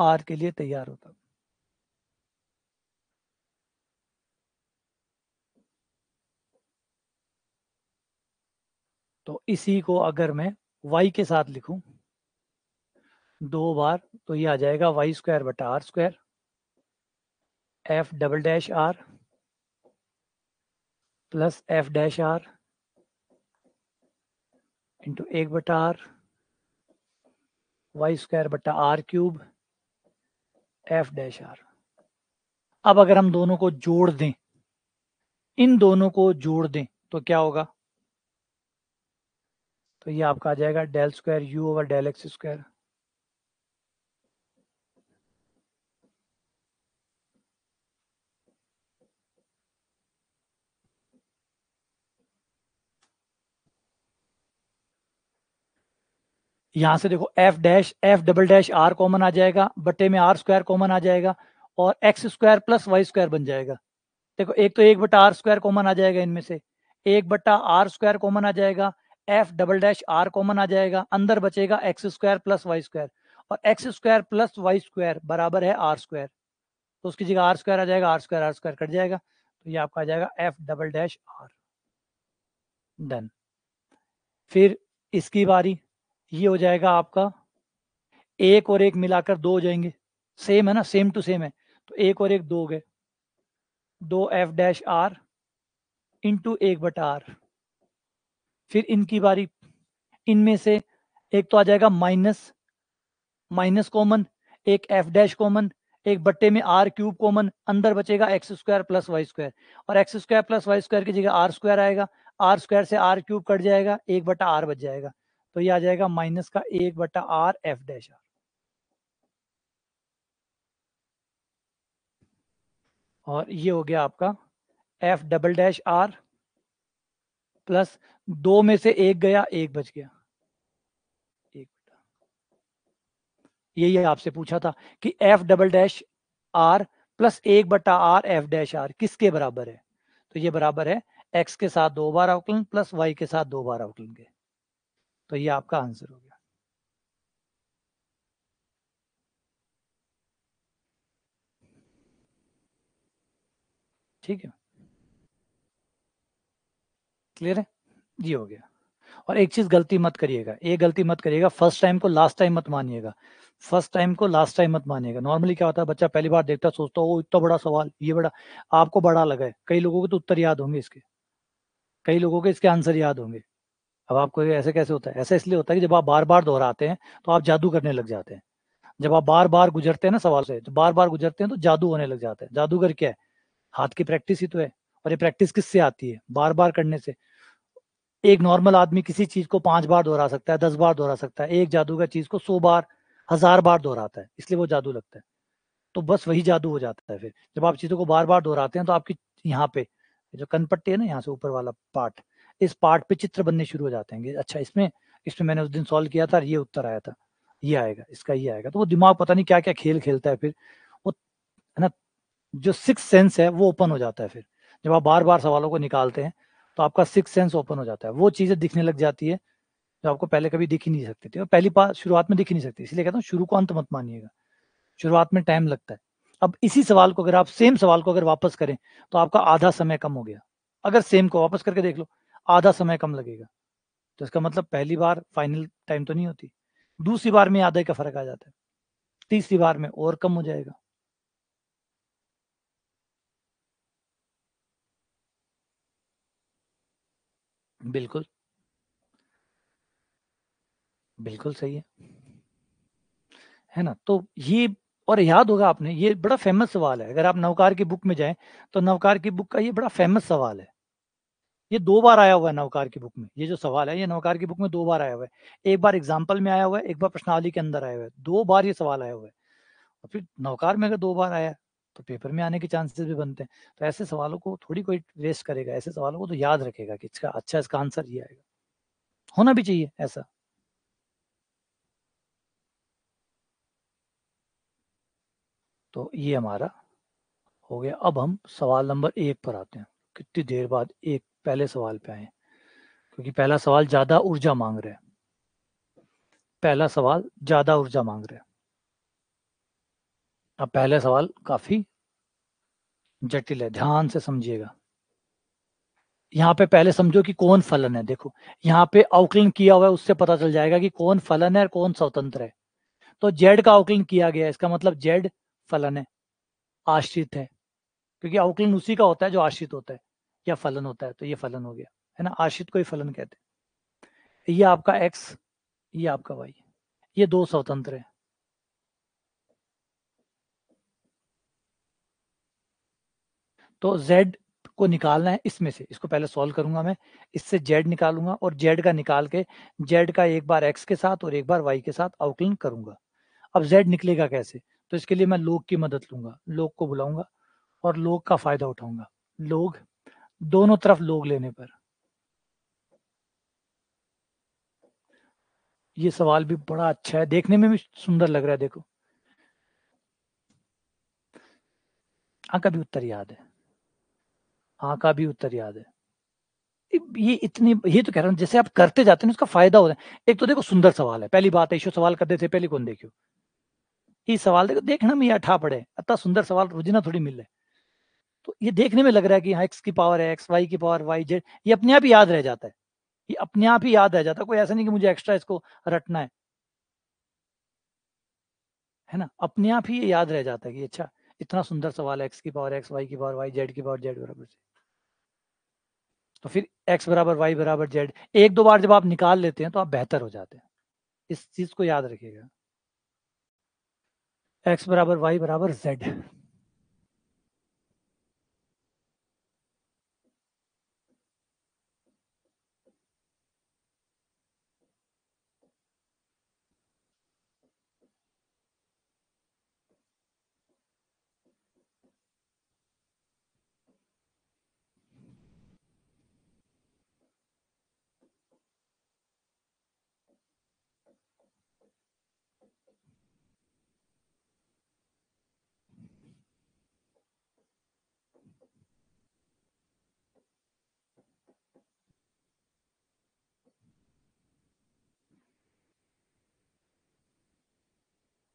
आर के लिए तैयार होता है तो इसी को अगर मैं वाई के साथ लिखूं दो बार तो ये आ जाएगा वाई स्क्वायर बटा r square f double dash r plus f dash r into एक बटा आर वाई स्क्वायर बटा r cube f dash r अब अगर हम दोनों को जोड़ दें इन दोनों को जोड़ दें तो क्या होगा तो ये आपका आ जाएगा del square u over del x square यहां से देखो f dash f double dash r common आ जाएगा बटे में आर स्क्वायर कॉमन आ जाएगा और x square plus y square बन जाएगा देखो एक तो एक बटा आर स्क्वायर कॉमन आ जाएगा इनमें से एक बटा आर स्क्वायर कॉमन आ जाएगा f double dash r common आ जाएगा अंदर बचेगा x square plus y square और x square plus y square बराबर है आर स्क्वायर तो उसकी जगह आर स्क्वायर आ जाएगा r square r square cut जाएगा तो ये आपका आ जाएगा f double dash r done फिर इसकी बारी ये हो जाएगा आपका एक और एक मिलाकर दो हो जाएंगे सेम है ना सेम टू सेम है तो एक और एक दो गए दो एफ डैश आर इंटू एक बटा आर फिर इनकी बारी इनमें से एक तो आ जाएगा माइनस माइनस कॉमन एक एफ डैश कॉमन एक बट्टे में आर क्यूब कॉमन अंदर बचेगा x square plus y square और x square plus y square की जगह आर स्क्वायर आएगा आर स्क्वायर से आर क्यूब कट जाएगा एक बटा आर बच जाएगा तो ये आ जाएगा माइनस का एक बटा आर एफ डैश आर और ये हो गया आपका f double dash r plus दो में से एक गया एक बच गया एक यही आपसे पूछा था कि f double dash r plus एक बटा आर एफ डैश आर किसके बराबर है तो ये बराबर है एक्स के साथ दो बार अवकलन प्लस वाई के साथ दो बार अवकलन के तो ये आपका आंसर हो गया ठीक है क्लियर है ये हो गया और एक चीज गलती मत करिएगा ये गलती मत करिएगा फर्स्ट टाइम को लास्ट टाइम मत मानिएगा फर्स्ट टाइम को लास्ट टाइम मत मानिएगा नॉर्मली क्या होता है बच्चा पहली बार देखता सोचता हो इतना बड़ा सवाल ये बड़ा आपको बड़ा लगा है कई लोगों के तो उत्तर याद होंगे इसके कई लोगों के इसके आंसर याद होंगे अब आपको ऐसे कैसे होता है ऐसा इसलिए होता है कि जब आप बार बार दोहराते हैं तो आप जादू करने लग जाते हैं जब आप बार बार गुजरते हैं ना सवाल से तो बार बार गुजरते हैं तो जादू होने लग जाते हैं जादूगर क्या है हाथ की प्रैक्टिस ही तो है और ये प्रैक्टिस किससे आती है बार बार करने से एक नॉर्मल आदमी किसी चीज को पांच बार दोहरा सकता है दस बार दोहरा सकता है एक जादू का चीज को सौ बार हजार बार दोहराता है इसलिए वो जादू लगता है तो बस वही जादू हो जाता है फिर जब आप चीजों को बार बार दोहराते हैं तो आपकी यहाँ पे जो कनपट्टी है ना यहाँ से ऊपर वाला पार्ट इस पार्ट पे चित्र बनने शुरू हो जाते हैं अच्छा इसमें इसमें मैंने उस दिन सॉल्व किया था ये उत्तर आया था ये आएगा इसका ये आएगा तो वो दिमाग पता नहीं क्या क्या खेल खेलता है फिर वो है ना जो सिक्स सेंस है वो ओपन हो जाता है फिर जब आप बार बार सवालों को निकालते हैं तो आपका सिक्स सेंस ओपन हो जाता है वो चीजें दिखने लग जाती है जो आपको पहले कभी दिख ही नहीं सकती थी और पहली बार शुरुआत में दिख ही नहीं सकती इसलिए कहता हूँ शुरू को अंत मत मानिएगा शुरुआत में टाइम लगता है अब इसी सवाल को अगर आप सेम सवाल को अगर वापस करें तो आपका आधा समय कम हो गया अगर सेम को वापस करके देख लो आधा समय कम लगेगा तो इसका मतलब पहली बार फाइनल टाइम तो नहीं होती दूसरी बार में आधे का फर्क आ जाता है तीसरी बार में और कम हो जाएगा बिल्कुल। बिल्कुल सही है। है ना? तो ये और याद होगा आपने ये बड़ा फेमस सवाल है। अगर आप नवकार की बुक में जाएं तो नवकार की बुक का ये बड़ा फेमस सवाल है। ये दो बार आया हुआ है नवकार की बुक में। ये जो सवाल है ये नवकार की बुक में दो बार आया हुआ है। एक बार एग्ज़ाम्पल में आया हुआ है, एक बार प्रश्नावली के अंदर आया हुआ है। दो बार ये सवाल आया हुआ है। और फिर नवकार में अगर दो बार आया तो पेपर में आने के चांसेस भी बनते हैं तो ऐसे सवालों को थोड़ी कोई वेस्ट करेगा ऐसे सवालों को तो याद रखेगा कि इसका अच्छा इसका आंसर ये आएगा होना भी चाहिए ऐसा तो ये हमारा हो गया अब हम सवाल नंबर एक पर आते हैं कितनी देर बाद एक पहले सवाल पे आए क्योंकि पहला सवाल ज्यादा ऊर्जा मांग रहे हैं पहला सवाल ज्यादा ऊर्जा मांग रहे हैं अब पहले सवाल काफी जटिल है ध्यान से समझिएगा यहाँ पे पहले समझो कि कौन फलन है देखो यहाँ पे अवकलन किया हुआ है उससे पता चल जाएगा कि कौन फलन है और कौन स्वतंत्र है तो जेड का अवकलन किया गया इसका मतलब जेड फलन है आश्रित है क्योंकि अवकलन उसी का होता है जो आश्रित होता है या फलन होता है तो ये फलन हो गया है ना आश्रित को ही फलन कहते हैं ये आपका एक्स ये आपका वाई ये दो स्वतंत्र है तो z को निकालना है इसमें से इसको पहले सॉल्व करूंगा मैं इससे z निकालूंगा और z का निकाल के z का एक बार x के साथ और एक बार y के साथ अवकलन करूंगा अब z निकलेगा कैसे तो इसके लिए मैं लोग की मदद लूंगा लोग को बुलाऊंगा और लोग का फायदा उठाऊंगा लोग दोनों तरफ लोग लेने पर ये सवाल भी बड़ा अच्छा है देखने में भी सुंदर लग रहा है देखो हाँ कभी उत्तर याद है हाँ का भी उत्तर याद है ये इतनी ये तो कह रहा हूँ जैसे आप करते जाते हैं उसका फायदा होता है एक तो देखो सुंदर सवाल है पहली बात है ईशो सवाल करते थे पहले कौन देखियो ये सवाल देखो देखना में ये अठा पड़े अतः सुंदर सवाल रोजिना थोड़ी मिले तो ये देखने में लग रहा है कि हाँ एक्स की पावर है एक्स वाई की पावर वाई जेड ये अपने आप ही याद रह जाता है ये अपने आप ही याद रह जाता है कोई ऐसा नहीं कि मुझे एक्स्ट्रा इसको रटना है है ना अपने आप ही ये याद रह जाता है कि अच्छा इतना सुंदर सवाल है एक्स की पावर एक्स वाई की पावर वाई जेड की पावर जेड बराबर से तो फिर एक्स बराबर वाई बराबर जेड एक दो बार जब आप निकाल लेते हैं तो आप बेहतर हो जाते हैं इस चीज को याद रखिएगा एक्स बराबर वाई बराबर जेड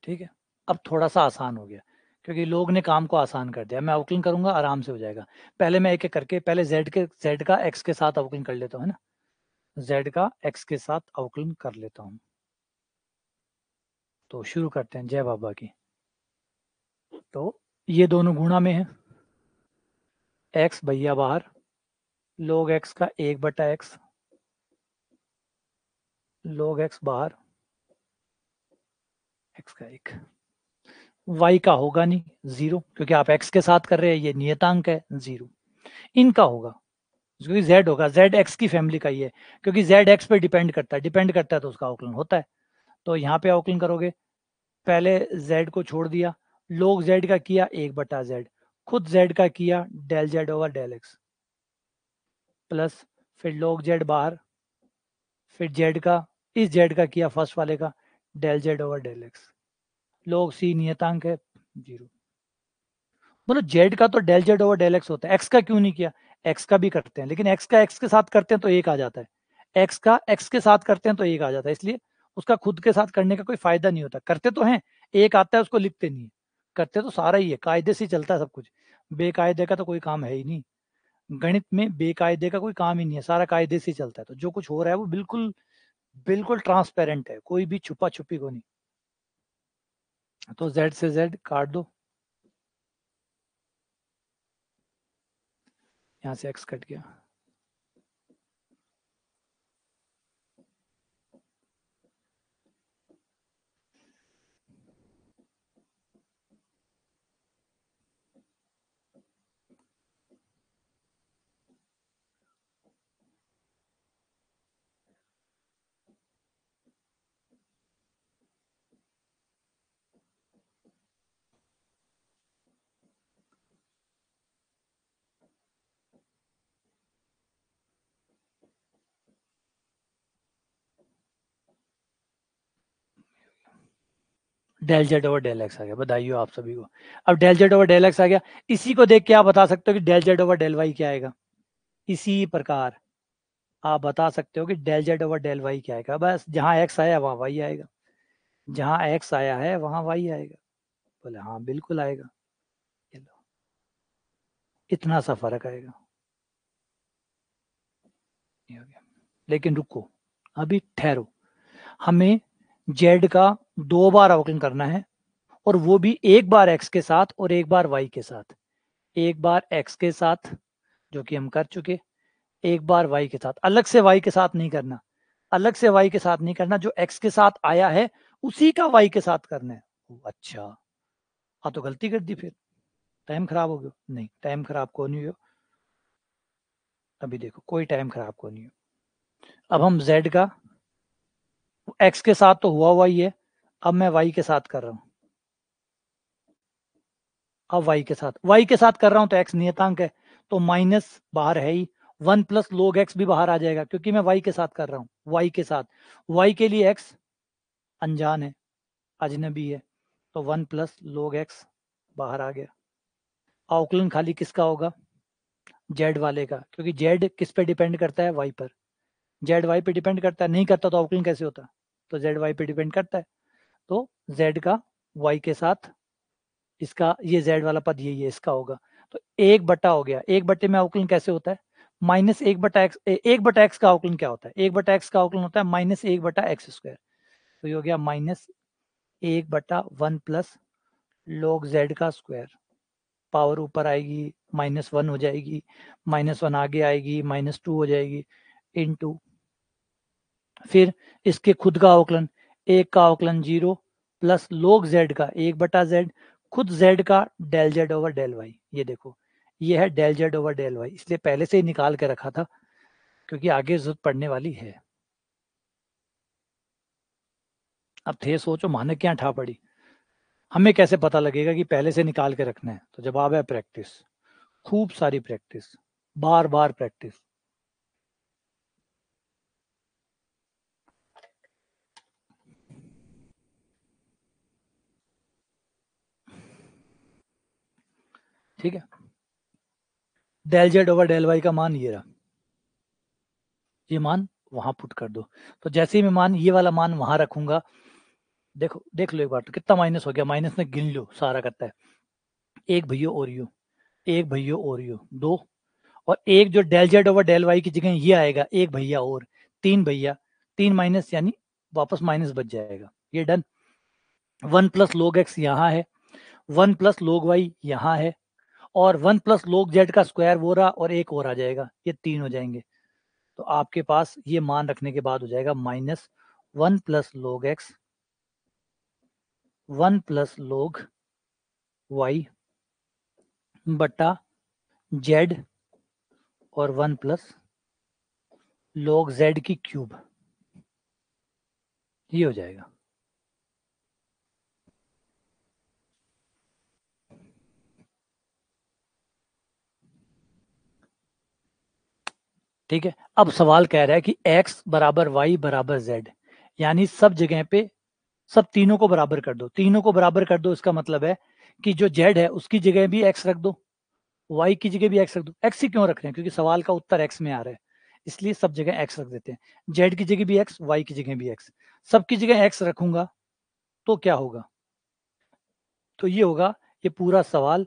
ठीक है अब थोड़ा सा आसान हो गया क्योंकि लोग ने काम को आसान कर दिया मैं अवकलन करूंगा आराम से हो जाएगा पहले मैं एक एक करके पहले जेड के जेड का एक्स के साथ अवकलन कर लेता हूँ है ना जेड का एक्स के साथ अवकलन कर लेता हूँ तो शुरू करते हैं जय बाबा की तो ये दोनों गुणा में है एक्स भैया बाहर लोग एक्स का एक बटा एक्स लोग एक्स बाहर एक्स का एक वाई का होगा नहीं जीरो क्योंकि आप एक्स के साथ कर रहे हैं ये नियतांक है जीरो इनका होगा क्योंकि जेड होगा जेड एक्स की फैमिली का ही है क्योंकि जेड एक्स पे डिपेंड करता है डिपेंड करता है तो उसका अवकलन होता है तो यहाँ पे अवकलन करोगे पहले जेड को छोड़ दिया लोग जेड का किया एक बटा जेड खुद जेड का किया del z over del x plus फिर लोग जेड बाहर फिर जेड का इस जेड का किया फर्स्ट वाले का del z over del x log c नियतांक है जीरो बोलो जेड का तो del z over del x होता है एक्स का क्यों नहीं किया एक्स का भी करते हैं लेकिन एक्स का एक्स के साथ करते हैं तो एक आ जाता है एक्स का एक्स के साथ करते हैं तो एक आ जाता है इसलिए उसका खुद के साथ करने का कोई फायदा नहीं होता करते तो हैं एक आता है उसको लिखते नहीं है करते तो सारा ही है कायदे से चलता है सब कुछ बेकायदे का तो कोई काम है ही नहीं गणित में बेकायदे का कोई काम ही नहीं है सारा कायदे से चलता है तो जो कुछ हो रहा है वो बिल्कुल बिल्कुल ट्रांसपेरेंट है कोई भी छुपा छुपी को नहीं तो जेड से जेड काट दो यहां से एक्स कट गया del z over del x आ गया बताइए आप सभी को अब del z over del x आ गया इसी को देख के आप बता सकते हो कि del z over del y क्या आएगा इसी प्रकार आप बता सकते हो कि del z over del y क्या आएगा बस जहां एक्स आया वहां वाई आएगा जहां एक्स आया है वहां वाई आएगा बोले हाँ बिल्कुल आएगा इतना सा फर्क आएगा लेकिन रुको अभी ठहरो हमें जेड का दो बार अवकलन करना है और वो भी एक बार एक्स के साथ और एक बार वाई के साथ एक बार एक्स के साथ जो कि हम कर चुके एक बार वाई के साथ अलग से वाई के साथ नहीं करना अलग से वाई के साथ नहीं करना जो एक्स के साथ आया है उसी का वाई के साथ करना है अच्छा हाँ तो गलती कर दी फिर टाइम खराब हो गया नहीं टाइम खराब को नहीं हो अभी देखो कोई टाइम खराब को नहीं हो अब हम जेड का एक्स के साथ तो हुआ हुआ ही है अब मैं वाई के साथ कर रहा हूं अब वाई के साथ वाई के साथ कर रहा हूं तो एक्स नियतांक है तो माइनस बाहर है ही वन प्लस लोग एक्स भी बाहर आ जाएगा क्योंकि मैं वाई के साथ कर रहा हूँ वाई के साथ वाई के लिए एक्स अनजान है अजनबी है तो वन प्लस लोग एक्स बाहर आ गया आउकलन खाली किसका होगा जेड वाले का क्योंकि जेड किस पे डिपेंड करता है वाई पर जेड वाई पे डिपेंड करता है नहीं करता तो आउकलन कैसे होता तो जेड वाई पे डिपेंड करता है तो z का y के साथ इसका ये z वाला पद यही है इसका होगा तो एक बटा हो गया एक बटे में अवकलन कैसे होता है माइनस एक बटा एक्स एक बटा एक्स का अवकलन क्या होता है एक बटा एक्स का अवकलन होता है माइनस एक बटा एक्स स्क्वायर तो ये हो गया माइनस एक बटा वन प्लस लॉग जेड का स्क्वायर पावर ऊपर आएगी माइनस वन हो जाएगी माइनस वन आगे आएगी माइनस टू हो जाएगी इन टू फिर इसके खुद का अवकलन एक का अवकलन जीरो प्लस लोग जेड का एक बटा जेड खुद जेड का del z over del y ये देखो ये है del z over del y इसलिए पहले से ही निकाल के रखा था क्योंकि आगे जरूरत पड़ने वाली है अब थे तो सोचो माने क्या ठा पड़ी हमें कैसे पता लगेगा कि पहले से निकाल के रखना है तो जवाब है प्रैक्टिस खूब सारी प्रैक्टिस बार बार प्रैक्टिस ठीक है del z over del y का मान ये रहा ये मान वहां पुट कर दो तो जैसे ही मैं मान ये वाला मान वहां रखूंगा देखो देख लो एक बार तो कितना माइनस हो गया माइनस में गिन लो सारा करता है एक भैया और यू एक भैयो और यू दो और एक जो del z over del y की जगह ये आएगा एक भैया और तीन भैया तीन माइनस यानी वापस माइनस बच जाएगा ये done one plus log x यहाँ है वन प्लस लोग वाई यहाँ है और वन प्लस लोग जेड का स्क्वायर वो रहा और एक और आ जाएगा ये तीन हो जाएंगे तो आपके पास ये मान रखने के बाद हो जाएगा minus one plus log x one plus log y बट्टा जेड और वन प्लस लोग जेड की क्यूब ये हो जाएगा ठीक है अब सवाल कह रहा है कि x बराबर वाई बराबर जेड यानी सब जगह पे सब तीनों को बराबर कर दो तीनों को बराबर कर दो इसका मतलब है कि जो z है उसकी जगह भी x रख दो y की जगह भी x रख दो x ही क्यों रख रहे हैं क्योंकि सवाल का उत्तर x में आ रहा है इसलिए सब जगह x रख देते हैं z की जगह भी x y की जगह भी x सब की जगह x रखूंगा तो क्या होगा तो ये होगा ये पूरा सवाल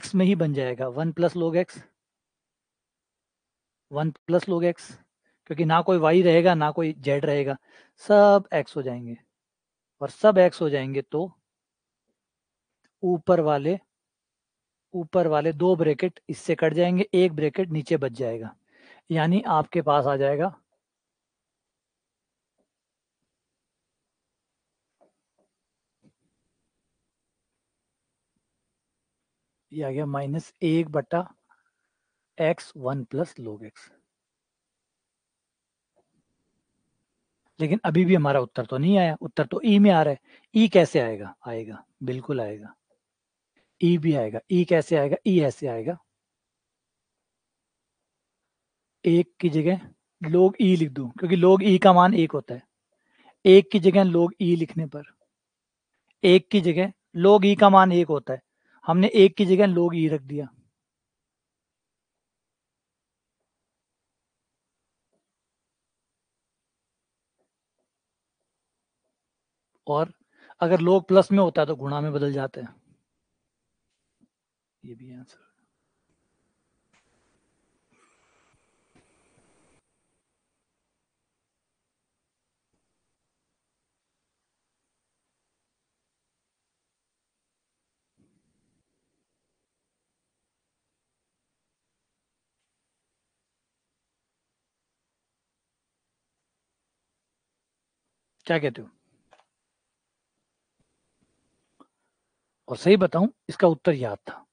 x में ही बन जाएगा one plus log x one plus log x क्योंकि ना कोई वाई रहेगा ना कोई जेड रहेगा सब एक्स हो जाएंगे और सब एक्स हो जाएंगे तो ऊपर वाले ऊपर वाले दो ब्रैकेट इससे कट जाएंगे एक ब्रैकेट नीचे बच जाएगा यानी आपके पास आ जाएगा ये आ गया माइनस एक बटा x one plus log x लेकिन अभी भी हमारा उत्तर तो नहीं आया उत्तर तो ई e में आ रहा है ई e कैसे आएगा आएगा बिल्कुल आएगा ई e भी आएगा ई कैसे आएगा ई ऐसे आएगा एक की जगह लोग ई लिख दू क्योंकि लोग ई का मान एक होता है एक की जगह लोग ई लिखने पर एक की जगह लोग ई का मान एक होता है हमने एक की जगह लोग ई रख दिया और अगर लोग प्लस में होता है तो गुणा में बदल जाते हैं ये भी आंसर क्या कहते हो और सही बताऊं इसका उत्तर याद था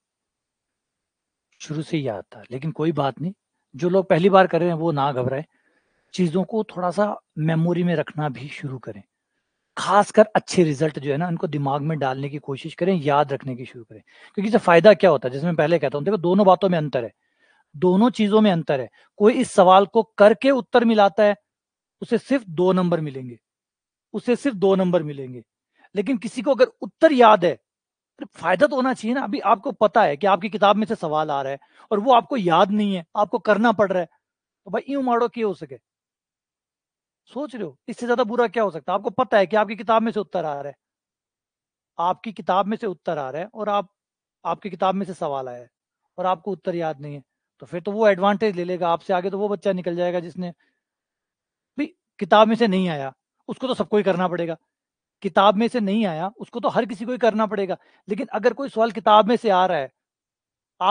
शुरू से याद था लेकिन कोई बात नहीं जो लोग पहली बार कर रहे हैं वो ना घबराए चीज़ों को थोड़ा सा मेमोरी में रखना भी शुरू करें खासकर अच्छे रिजल्ट जो है ना इनको दिमाग में डालने की कोशिश करें याद रखने की शुरू करें क्योंकि इससे फायदा क्या होता है जैसे मैं पहले कहता हूँ देखो दोनों बातों में अंतर है दोनों चीजों में अंतर है कोई इस सवाल को करके उत्तर मिलाता है उसे सिर्फ दो नंबर मिलेंगे उसे सिर्फ दो नंबर मिलेंगे लेकिन किसी को अगर उत्तर याद है फायदा तो होना चाहिए ना अभी आपको पता है कि आपकी किताब में से सवाल आ रहा है और वो आपको याद नहीं है आपको करना पड़ रहा है तो भाई यूं मारो क्यों हो सके सोच रहे हो इससे ज्यादा बुरा क्या हो सकता है आपको पता है कि आपकी किताब में से उत्तर आ रहा है आपकी किताब में से उत्तर आ रहा है और आप आपकी किताब में से सवाल आया है और आपको उत्तर याद नहीं है तो फिर तो वो एडवांटेज ले लेगा आपसे आगे तो वो बच्चा निकल जाएगा जिसने भी किताब में से नहीं आया उसको तो सबको ही करना पड़ेगा किताब में से नहीं आया उसको तो हर किसी को ही करना पड़ेगा लेकिन अगर कोई सवाल किताब में से आ रहा है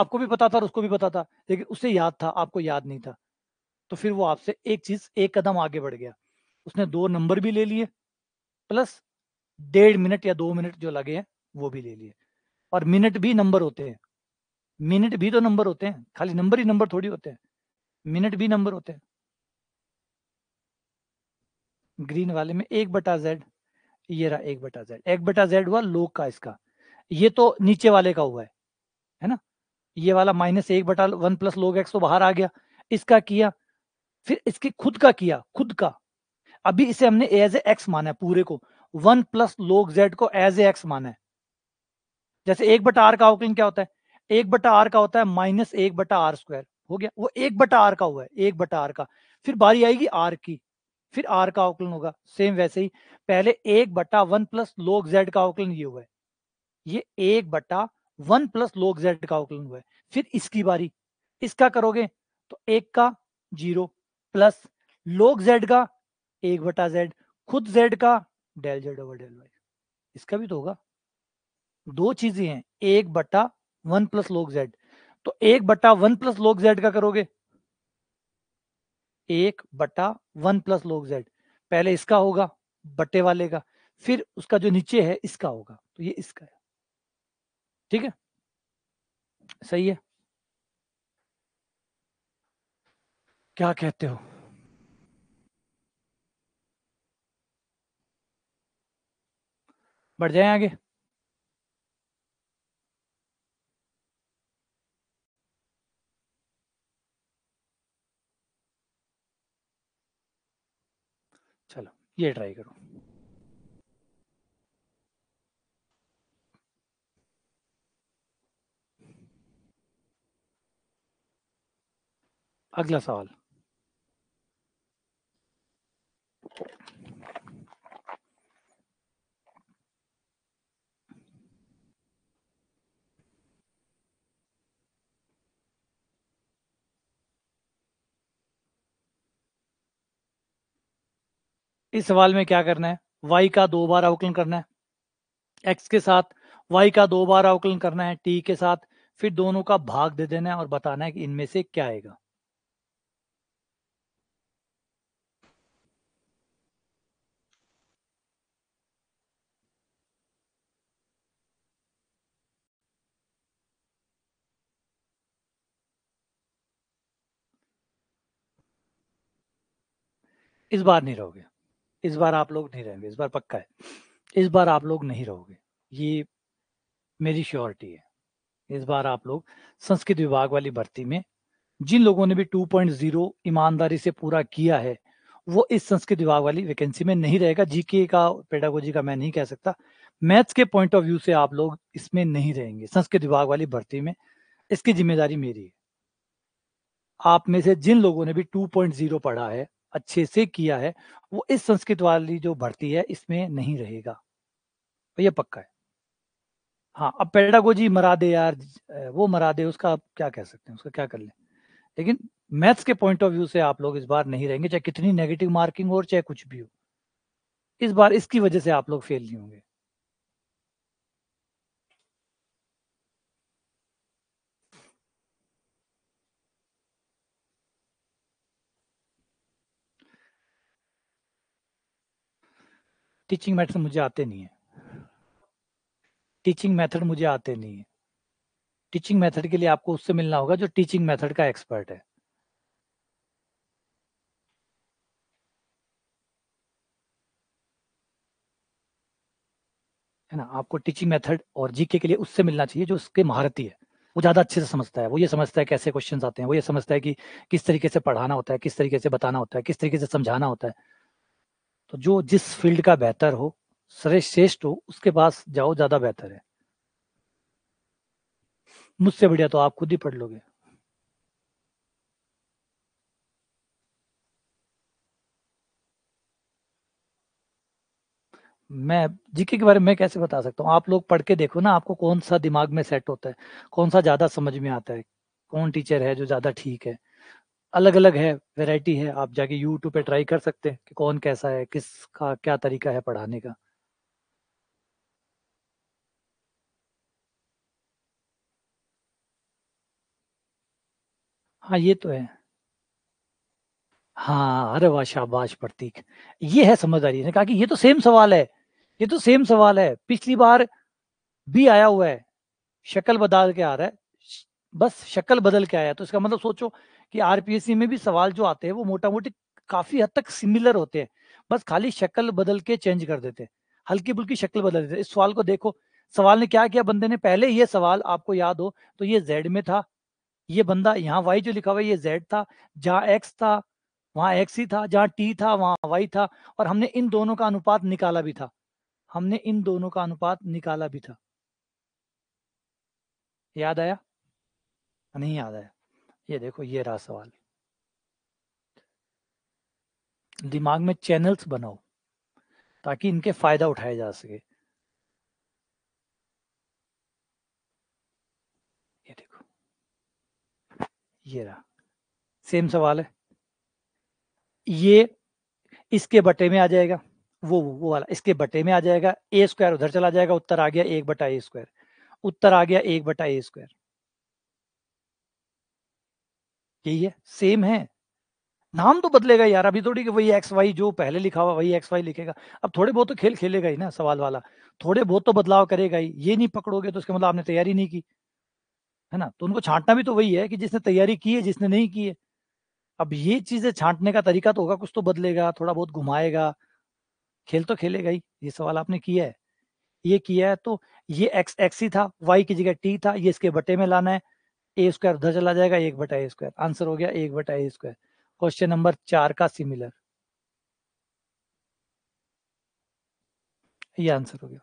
आपको भी पता था और उसको भी पता था लेकिन उसे याद था आपको याद नहीं था तो फिर वो आपसे एक चीज एक कदम आगे बढ़ गया उसने दो नंबर भी ले लिए प्लस डेढ़ मिनट या दो मिनट जो लगे हैं वो भी ले लिए और मिनट भी नंबर होते हैं मिनट भी तो नंबर होते हैं खाली नंबर ही नंबर थोड़ी होते हैं मिनट भी नंबर होते हैं ग्रीन वाले में एक बटा जेड ये रहा एक बटा जेड एक बटा जेड हुआ लोग का इसका ये तो नीचे वाले का हुआ है है ना ये वाला माइनस एक बटा वन प्लस लोग एक्स तो बाहर आ गया इसका किया फिर इसके खुद का किया खुद का अभी इसे हमने एज ए एक्स माना है पूरे को वन प्लस लोग जेड को एज ए एक्स माना है जैसे एक बटा आर का अवकलन क्या होता है एक बटा आर का होता है माइनस एक बटा आर स्क्वायर हो गया वो एक बटा आर का हुआ है एक बटा आर का फिर बारी आएगी आर की फिर आर का अवकलन होगा सेम वैसे ही पहले एक बट्टा वन प्लस लोग जेड का अवकलन ये हुआ है ये एक बट्टा वन प्लस लोग जेड का अवकलन हुआ है फिर इसकी बारी इसका करोगे तो एक का जीरो प्लस लोग जेड का एक बटा जेड खुद जेड का del z over del y इसका भी तो होगा दो चीजें हैं एक बट्टा वन प्लस लोग जेड तो एक बट्टा वन प्लस लोग जेड का करोगे एक बटा वन प्लस लोग जेड पहले इसका होगा बटे वाले का फिर उसका जो नीचे है इसका होगा तो ये इसका है ठीक है सही है क्या कहते हो बढ़ जाए आगे ये ट्राई करो अगला सवाल इस सवाल में क्या करना है वाई का दो बार अवकलन करना है एक्स के साथ वाई का दो बार अवकलन करना है टी के साथ फिर दोनों का भाग दे देना है और बताना है कि इनमें से क्या आएगा इस बार नहीं रहोगे इस बार आप लोग नहीं रहेंगे इस बार पक्का है इस बार आप लोग नहीं रहोगे ये मेरी श्योरिटी है इस बार आप लोग संस्कृत विभाग वाली भर्ती में जिन लोगों ने भी 2.0 ईमानदारी से पूरा किया है वो इस संस्कृत विभाग वाली वैकेंसी में नहीं रहेगा जीके का पेडागोजी का मैं नहीं कह सकता मैथ्स के पॉइंट ऑफ व्यू से आप लोग इसमें नहीं रहेंगे संस्कृत विभाग वाली भर्ती में इसकी जिम्मेदारी मेरी है आप में से जिन लोगों ने भी 2.0 पढ़ा है अच्छे से किया है वो इस संस्कृत वाली जो भर्ती है इसमें नहीं रहेगा तो ये पक्का है हाँ अब पेडागोजी मरा दे यार वो मरा दे उसका आप क्या कह सकते हैं उसका क्या कर लें लेकिन मैथ्स के पॉइंट ऑफ व्यू से आप लोग इस बार नहीं रहेंगे चाहे कितनी नेगेटिव मार्किंग हो चाहे कुछ भी हो इस बार इसकी वजह से आप लोग फेल नहीं होंगे टीचिंग मेथड मुझे आते नहीं है टीचिंग मेथड मुझे आते नहीं है टीचिंग मेथड के लिए आपको उससे मिलना होगा जो टीचिंग मेथड का एक्सपर्ट है है ना आपको टीचिंग मेथड और जीके के लिए उससे मिलना चाहिए जो उसके महारती है वो ज़्यादा अच्छे से समझता है वो ये समझता है कैसे क्वेश्चन आते हैं वो ये समझता है कि किस तरीके से पढ़ाना होता है किस तरीके से बताना होता है किस तरीके से समझाना होता है तो जो जिस फील्ड का बेहतर हो सर्वश्रेष्ठ हो उसके पास जाओ ज्यादा बेहतर है मुझसे बढ़िया तो आप खुद ही पढ़ लोगे मैं जीके के बारे में कैसे बता सकता हूँ आप लोग पढ़ के देखो ना आपको कौन सा दिमाग में सेट होता है कौन सा ज्यादा समझ में आता है कौन टीचर है जो ज्यादा ठीक है अलग अलग है वैरायटी है आप जाके यूट्यूब पे ट्राई कर सकते हैं कि कौन कैसा है किसका क्या तरीका है पढ़ाने का हाँ ये तो है हाँ अरे वाह शाबाश प्रतीक ये है समझदारी ने कहा कि ये तो सेम सवाल है ये तो सेम सवाल है पिछली बार भी आया हुआ है शक्ल बदल के आ रहा है बस शक्ल बदल के आया तो इसका मतलब सोचो कि आरपीएससी में भी सवाल जो आते हैं वो मोटा मोटी काफी हद तक सिमिलर होते हैं बस खाली शक्ल बदल के चेंज कर देते हैं हल्की बुल्की शक्ल बदल देते इस सवाल को देखो सवाल ने क्या किया बंदे ने पहले ये सवाल आपको याद हो तो ये जेड में था ये बंदा यहाँ वाई जो लिखा हुआ ये जेड था जहाँ एक्स था वहाँ एक्स ही था जहाँ टी था वहाँ वाई था और हमने इन दोनों का अनुपात निकाला भी था हमने इन दोनों का अनुपात निकाला भी था याद आया नहीं याद आया ये देखो ये रहा सवाल दिमाग में चैनल्स बनाओ ताकि इनके फायदा उठाया जा सके ये देखो ये रहा सेम सवाल है ये इसके बटे में आ जाएगा वो वो वाला इसके बटे में आ जाएगा ए स्क्वायर उधर चला जाएगा उत्तर आ गया एक बटा ए स्क्वायर उत्तर आ गया एक बटा ए स्क्वायर यही है सेम है नाम तो बदलेगा यार अभी थोड़ी कि वही एक्स वाई जो पहले लिखा हुआ वही एक्स वाई लिखेगा अब थोड़े बहुत तो खेल खेलेगा ही ना सवाल वाला थोड़े बहुत तो बदलाव करेगा ही ये नहीं पकड़ोगे तो उसके मतलब आपने तैयारी नहीं की है ना तो उनको छांटना भी तो वही है कि जिसने तैयारी की है जिसने नहीं की है अब ये चीजें छांटने का तरीका तो होगा कुछ तो बदलेगा थोड़ा बहुत घुमाएगा खेल तो खेलेगा ही ये सवाल आपने किया है ये किया है तो ये एक्स एक्स ही था वाई की जगह टी था ये इसके बटे में लाना है ए स्क्वायर उधर चला जाएगा एक बटा ए स्क्वायर आंसर हो गया एक बटा ए स्क्वायर क्वेश्चन नंबर चार का सिमिलर ये आंसर हो गया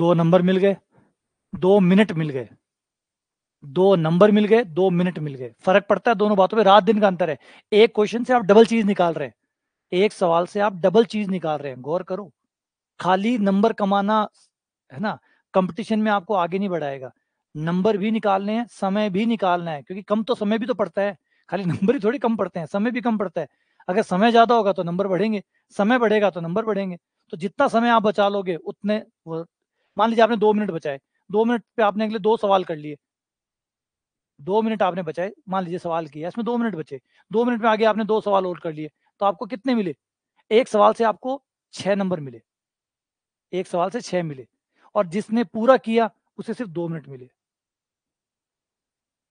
दो नंबर मिल गए दो मिनट मिल गए दो नंबर मिल गए दो मिनट मिल गए फर्क पड़ता है दोनों बातों में रात दिन का अंतर है एक क्वेश्चन से आप डबल चीज निकाल रहे हैं एक सवाल से आप डबल चीज निकाल रहे हैं गौर करो खाली नंबर कमाना है ना कंपटीशन में आपको आगे नहीं बढ़ाएगा नंबर भी निकालने हैं समय भी निकालना है क्योंकि कम तो समय भी तो पड़ता है खाली नंबर ही थोड़ी कम पड़ते हैं समय भी कम पड़ता है अगर समय ज्यादा होगा तो नंबर बढ़ेंगे समय बढ़ेगा तो नंबर बढ़ेंगे तो जितना समय आप बचा लोगे उतने वो मान लीजिए आपने दो मिनट बचाए दो मिनट पे आपने अगले दो सवाल कर लिए दो मिनट आपने बचाए मान लीजिए सवाल किया इसमें दो मिनट बचे दो मिनट में आगे आपने दो सवाल और कर लिए तो आपको कितने मिले एक सवाल से आपको छह नंबर मिले एक सवाल से छह मिले और जिसने पूरा किया उसे सिर्फ दो मिनट मिले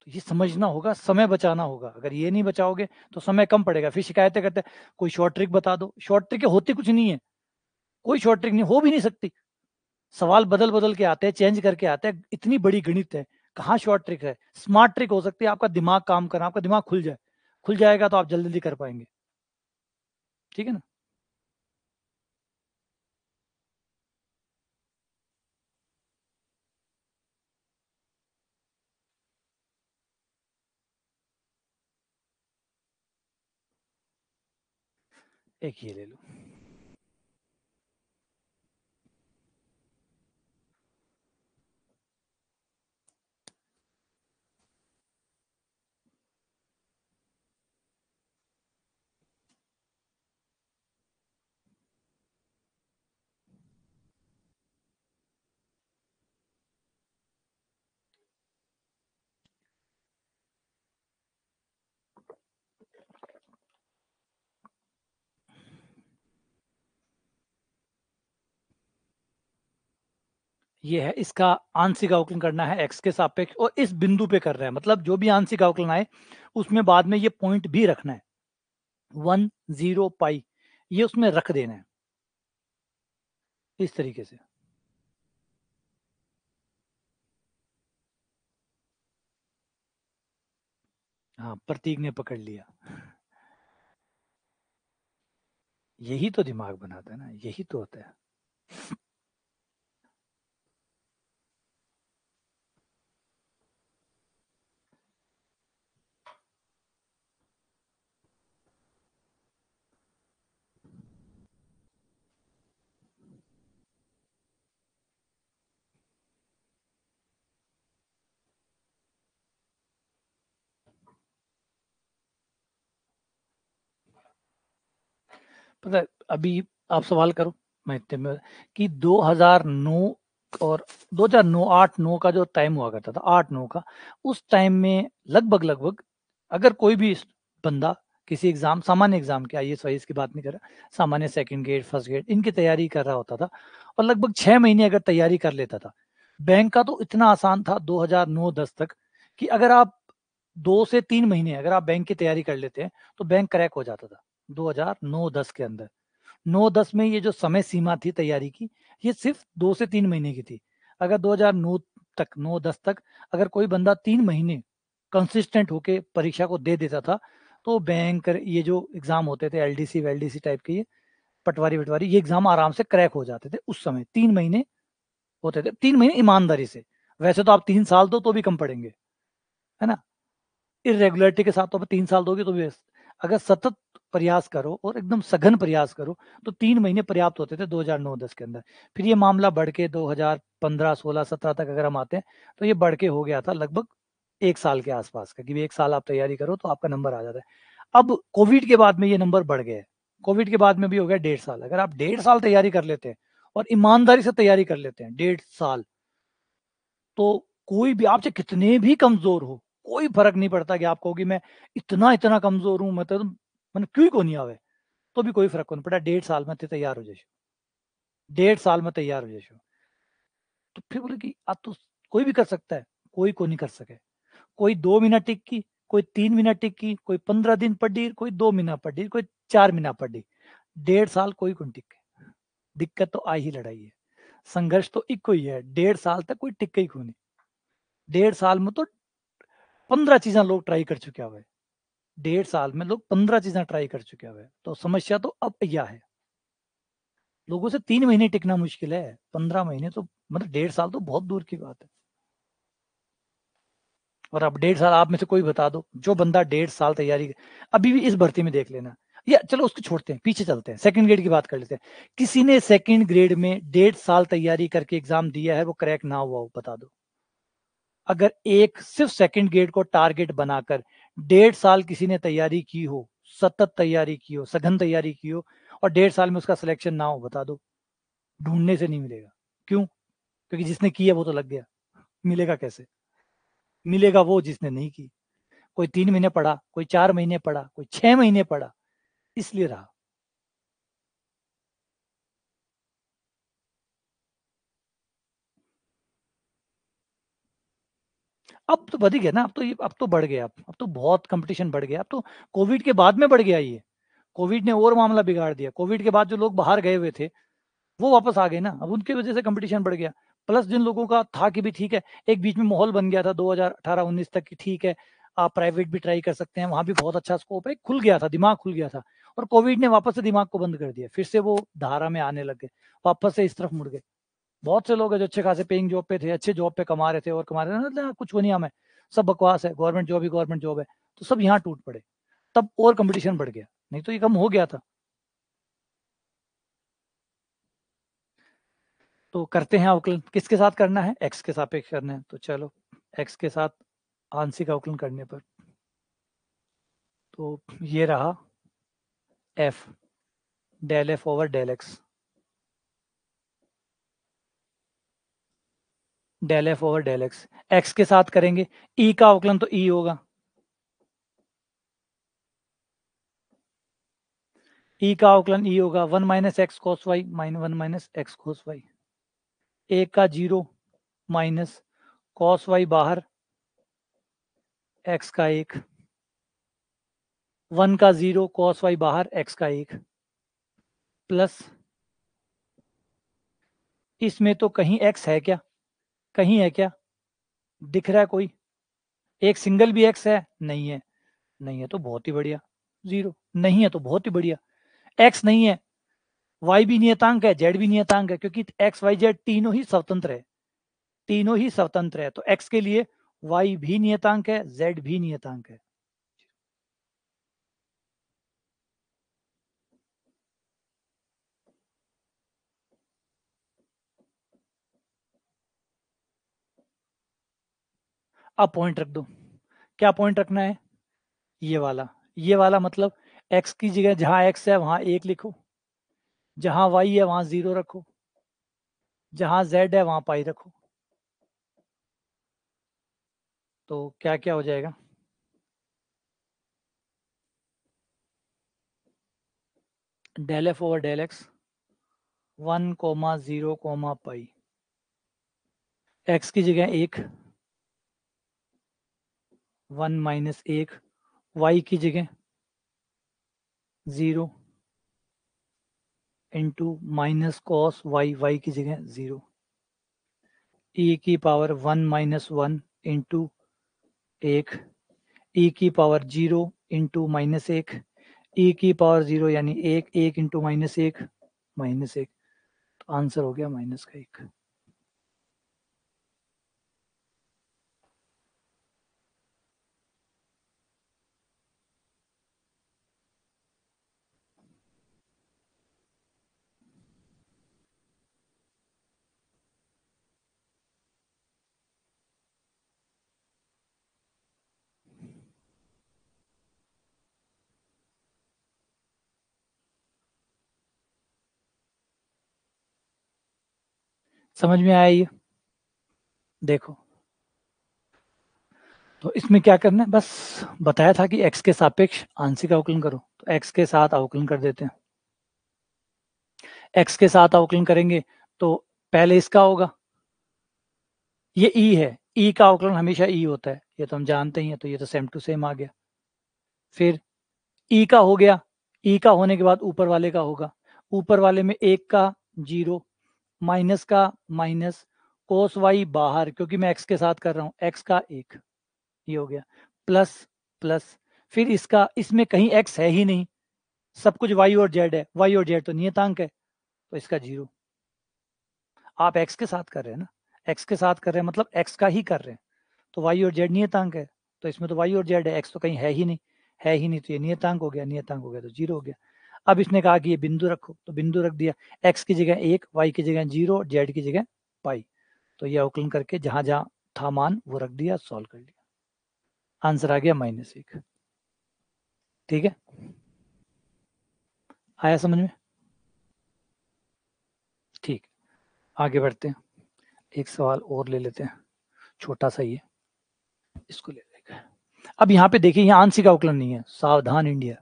तो ये समझना होगा समय बचाना होगा अगर ये नहीं बचाओगे तो समय कम पड़ेगा फिर शिकायतें करते कोई शॉर्ट ट्रिक बता दो शॉर्ट ट्रिक होती कुछ नहीं है कोई शॉर्ट ट्रिक नहीं हो भी नहीं सकती सवाल बदल बदल के आते हैं चेंज करके आते हैं इतनी बड़ी गणित है कहाँ शॉर्ट ट्रिक है स्मार्ट ट्रिक हो सकती है आपका दिमाग काम करना आपका दिमाग खुल जाए खुल जाएगा तो आप जल्दी जल्दी कर पाएंगे ठीक है ना e chiedelo. ये है इसका आंशिक अवकलन करना है एक्स के सापेक्ष और इस बिंदु पे कर रहे हैं मतलब जो भी आंशिक अवकलन आए उसमें बाद में ये पॉइंट भी रखना है वन जीरो पाई ये उसमें रख देना है इस तरीके से हाँ प्रतीक ने पकड़ लिया यही तो दिमाग बनाता है ना यही तो होता है पता अभी आप सवाल करो मैं इतने में कि 2009 और 2009 आठ नौ का जो टाइम हुआ करता था आठ नौ का उस टाइम में लगभग लगभग अगर कोई भी बंदा किसी एग्जाम सामान्य एग्जाम के आई एस की बात नहीं कर रहा सामान्य सेकंड ग्रेड फर्स्ट ग्रेड इनकी तैयारी कर रहा होता था और लगभग छह महीने अगर तैयारी कर लेता था बैंक का तो इतना आसान था 2009-10 तक कि अगर आप दो से तीन महीने अगर आप बैंक की तैयारी कर लेते हैं तो बैंक क्रैक हो जाता था 2009-10 के अंदर 9-10 में ये जो समय सीमा थी तैयारी की ये सिर्फ दो से तीन महीने की थी अगर 2009 तक 9-10 तक अगर कोई बंदा तीन महीने कंसिस्टेंट होके परीक्षा को दे देता था तो बैंक ये जो एग्जाम होते थे एलडीसी वेलडीसी टाइप के ये पटवारी वटवारी ये एग्जाम आराम से क्रैक हो जाते थे उस समय तीन महीने होते थे तीन महीने ईमानदारी से वैसे तो आप तीन साल दो तो भी कम पड़ेंगे है ना इरेगुलरिटी के साथ तो तीन साल दोगे तो भी अगर सतत प्रयास करो और एकदम सघन प्रयास करो तो तीन महीने पर्याप्त होते थे 2009-10 के अंदर फिर ये मामला बढ़ के 2015 16 17 तक अगर हम आते हैं तो ये बढ़ के हो गया था लगभग एक साल के आसपास का कि एक साल आप तैयारी करो तो आपका नंबर आ जाता है अब कोविड के बाद में ये नंबर बढ़ गए कोविड के बाद में भी हो गया डेढ़ साल अगर आप डेढ़ साल तैयारी कर लेते हैं और ईमानदारी से तैयारी कर लेते हैं डेढ़ साल तो कोई भी आपसे कितने भी कमजोर हो कोई फर्क नहीं पड़ता कि आप कहोगे मैं इतना इतना कमजोर हूं मतलब मन क्यों को नहीं आवे तो भी कोई फर्क नहीं પડે डेढ़ साल में तैयार हो जाए डेढ़ साल में तैयार हो जाए तो फिर बोले कि आप तो कोई भी कर सकता है कोई को नहीं कर सके कोई दो महीना टिक की कोई तीन महीना टिक की कोई पंद्रह दिन पर कोई दो महीना पर कोई चार महीना पर डेढ़ साल कोई को टिक दिक्कत तो आई ही लड़ाई है संघर्ष तो एक ही है डेढ़ साल तक कोई टिक ही को नहीं डेढ़ साल में तो पंद्रह चीजें लोग ट्राई कर चुके हुए डेढ़ साल में लोग पंद्रह चीजें ट्राई कर चुके हुए तो समस्या तो अब यह है लोगों से तीन महीने टिकना मुश्किल है पंद्रह महीने तो मतलब डेढ़ साल तो बहुत दूर की बात है और अब डेढ़ साल आप में से कोई बता दो जो बंदा डेढ़ साल तैयारी अभी भी इस भर्ती में देख लेना या चलो उसको छोड़ते हैं पीछे चलते हैं सेकंड ग्रेड की बात कर लेते हैं किसी ने सेकंड ग्रेड में डेढ़ साल तैयारी करके एग्जाम दिया है वो क्रैक ना हुआ हो बता दो अगर एक सिर्फ सेकंड ग्रेड को टारगेट बनाकर डेढ़ साल किसी ने तैयारी की हो सतत तैयारी की हो सघन तैयारी की हो और डेढ़ साल में उसका सिलेक्शन ना हो बता दो ढूंढने से नहीं मिलेगा क्यों क्योंकि जिसने की है वो तो लग गया मिलेगा कैसे मिलेगा वो जिसने नहीं की कोई तीन महीने पढ़ा कोई चार महीने पढ़ा कोई छह महीने पढ़ा इसलिए रहा अब तो बढ़ गया ना अब तो ये अब तो बढ़ गया अब तो बहुत कंपटीशन बढ़ गया अब तो कोविड के बाद में बढ़ गया ये कोविड ने और मामला बिगाड़ दिया कोविड के बाद जो लोग बाहर गए हुए थे वो वापस आ गए ना अब उनके वजह से कंपटीशन बढ़ गया प्लस जिन लोगों का था कि भी ठीक है एक बीच में माहौल बन गया था 2018-19 तक की ठीक है आप प्राइवेट भी ट्राई कर सकते हैं वहां भी बहुत अच्छा स्कोप है खुल गया था दिमाग खुल गया था और कोविड ने वापस से दिमाग को बंद कर दिया फिर से वो धारा में आने लग गए वापस से इस तरफ मुड़ गए बहुत से लोग हैं जो अच्छे खासे पेइंग जॉब पे थे अच्छे जॉब पे कमा रहे थे और कमा रहे थे मतलब कुछ वो नहीं हमें सब बकवास है गवर्नमेंट जॉब ही गवर्नमेंट जॉब है तो सब यहाँ टूट पड़े तब और कंपटीशन बढ़ गया नहीं तो ये कम हो गया था तो करते हैं अवकलन किसके साथ करना है एक्स के सापेक्ष करना है तो चलो एक्स के साथ आंशिक अवकलन करने पर तो ये रहा f del f over del x del f over del x x के साथ करेंगे ई e का अवकलन तो ई e होगा ई e का अवकलन ई e होगा one minus x cos y minus one minus x cos y a का जीरो माइनस कॉस वाई बाहर एक्स का एक वन का जीरो कॉस वाई बाहर एक्स का एक प्लस इसमें तो कहीं एक्स है क्या कहीं है क्या दिख रहा है कोई एक सिंगल भी एक्स है नहीं है नहीं है तो बहुत ही बढ़िया जीरो नहीं है तो बहुत ही बढ़िया एक्स नहीं है वाई भी नियतांक है जेड भी नियतांक है क्योंकि एक्स वाई जेड तीनों ही स्वतंत्र है तीनों ही स्वतंत्र है तो एक्स के लिए वाई भी नियतांक है जेड भी नियतांक है अब पॉइंट रख दो क्या पॉइंट रखना है ये वाला ये वाला मतलब एक्स की जगह जहां एक्स है वहां एक लिखो जहां वाई है वहां जीरो रखो जहां जेड है वहां पाई रखो तो क्या क्या हो जाएगा del f over del x one comma zero comma pi x की जगह एक वन माइनस एक वाई की जगह zero into minus cos y y की जगह जीरो ई e की power one minus one into एक ई e की पावर जीरो इंटू माइनस एक ई e की पावर जीरो यानी एक एक इंटू माइनस एक माइनस एक तो आंसर हो गया माइनस का एक समझ में आया ये देखो तो इसमें क्या करना है बस बताया था कि एक्स के सापेक्ष आंशिक अवकलन करो तो एक्स के साथ अवकलन कर देते हैं एक्स के साथ अवकलन करेंगे तो पहले इसका होगा ये ई e है ई e का अवकलन हमेशा ई e होता है ये तो हम जानते ही हैं तो ये तो सेम टू सेम आ गया फिर ई e का हो गया ई e का होने के बाद ऊपर वाले का होगा ऊपर वाले में एक का जीरो माइनस का माइनस कोस वाई बाहर क्योंकि मैं एक्स के साथ कर रहा हूँ एक्स का एक ये हो गया प्लस प्लस फिर इसका इसमें कहीं एक्स है ही नहीं सब कुछ वाई और जेड है वाई और जेड तो नियतांक है तो इसका जीरो आप एक्स के साथ कर रहे हैं ना एक्स के साथ कर रहे हैं मतलब एक्स का ही कर रहे हैं तो वाई और जेड नियतांक है तो इसमें तो वाई और जेड है एक्स तो कहीं है ही नहीं है ही नहीं तो ये नियतांक हो गया नियतांक हो गया तो जीरो हो गया अब इसने कहा कि ये बिंदु रखो तो बिंदु रख दिया एक्स की जगह एक वाई की जगह जीरो और जेड की जगह पाई तो ये अवकलन करके जहां जहां था मान वो रख दिया सॉल्व कर लिया आंसर आ गया माइनस एक ठीक है आया समझ में ठीक आगे बढ़ते हैं एक सवाल और ले लेते हैं छोटा सा ये इसको ले लेगा अब यहां पे देखिए यहाँ आंशिक अवकलन नहीं है सावधान इंडिया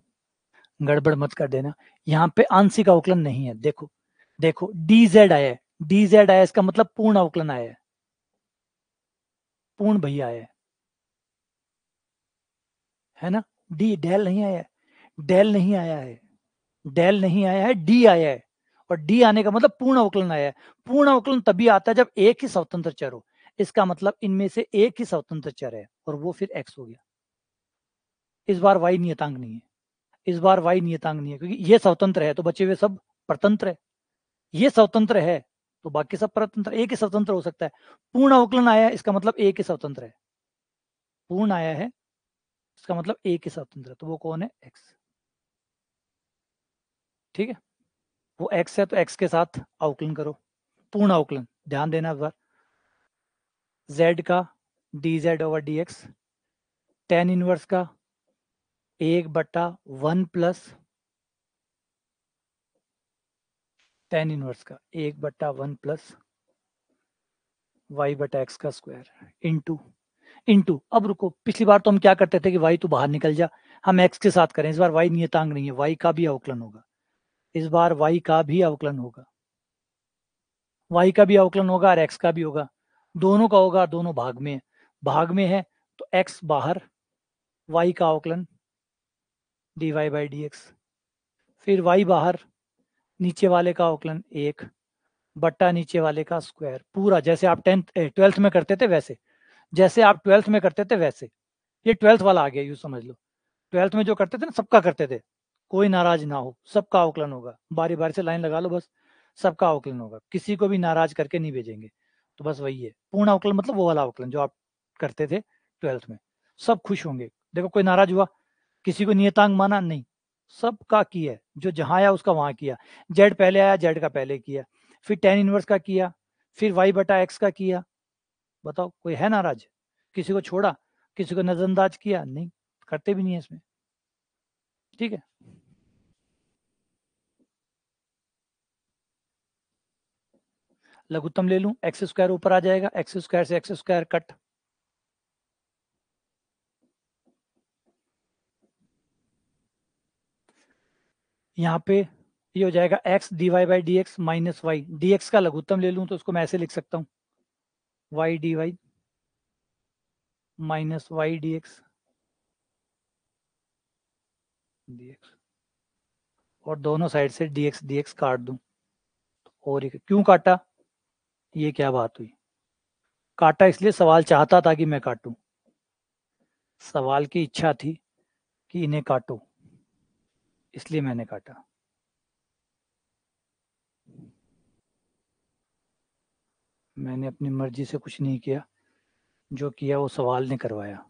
गड़बड़ मत कर देना यहाँ पे आंशिक अवकलन नहीं है देखो देखो डी जेड आया है डी जेड आया इसका मतलब पूर्ण अवकलन आया है पूर्ण भैया आया है है ना डी डेल नहीं आया है डेल नहीं आया है डेल नहीं आया है डी आया है और डी आने का मतलब पूर्ण अवकलन आया है पूर्ण अवकलन तभी आता है जब एक ही स्वतंत्र चर हो इसका मतलब इनमें से एक ही स्वतंत्र चर है और वो फिर एक्स हो गया इस बार वाई नियतांक नहीं है इस बार वाई नियतांग नहीं है क्योंकि ये स्वतंत्र है तो बचे हुए सब परतंत्र है ये स्वतंत्र है तो बाकी सब परतंत्र एक ही स्वतंत्र हो सकता है पूर्ण अवकलन आया इसका मतलब एक ही स्वतंत्र है पूर्ण आया है इसका मतलब एक ही स्वतंत्र है तो वो कौन है एक्स ठीक है वो एक्स है तो एक्स के साथ अवकलन करो पूर्ण अवकलन ध्यान देना इस बार जेड का d z over d x tan inverse का एक बट्टा वन प्लस टेन इनवर्स का एक बट्टा वन प्लस वाई बटा एक्स का स्क्वायर इंटू इंटू अब रुको पिछली बार तो हम क्या करते थे कि वाई तो बाहर निकल जा हम एक्स के साथ करें इस बार वाई नियतांग नहीं है वाई का भी अवकलन होगा इस बार वाई का भी अवकलन होगा वाई का भी अवकलन होगा और एक्स का भी होगा दोनों का होगा दोनों भाग में भाग में है तो एक्स बाहर वाई का अवकलन d y by d x फिर वाई बाहर नीचे वाले का अवकलन एक बट्टा नीचे वाले का स्क्वायर पूरा जैसे आप टेंथ ट्वेल्थ में करते थे वैसे जैसे आप ट्वेल्थ में करते थे वैसे ये ट्वेल्थ वाला आ गया यू समझ लो ट्वेल्थ में जो करते थे ना सबका करते थे कोई नाराज ना हो सबका अवकलन होगा बारी बारी से लाइन लगा लो बस सबका अवकलन होगा किसी को भी नाराज करके नहीं भेजेंगे तो बस वही है पूर्ण अवकलन मतलब वो वाला अवकलन जो आप करते थे ट्वेल्थ में सब खुश होंगे देखो कोई नाराज हुआ किसी को नियतांग माना नहीं सबका किया जो जहां आया उसका वहां किया जेड पहले आया जेड का पहले किया फिर टेन इनवर्स का किया फिर वाई बटा एक्स का किया बताओ कोई है नाराज किसी को छोड़ा किसी को नजरअंदाज किया नहीं करते भी नहीं है इसमें ठीक है लघुत्तम ले लूं एक्स स्क्वायर ऊपर आ जाएगा एक्स स्क्वायर से एक्स स्क्वायर कट यहाँ पे ये हो जाएगा x d y by d x minus y d x का लघुत्तम ले लूँ तो उसको मैं ऐसे लिख सकता हूँ y dy y minus y d x d x और दोनों साइड से dx dx काट दूँ और क्यों काटा ये क्या बात हुई काटा इसलिए सवाल चाहता था कि मैं काटूं सवाल की इच्छा थी कि इन्हें काटो इसलिए मैंने काटा मैंने अपनी मर्जी से कुछ नहीं किया जो किया वो सवाल ने करवाया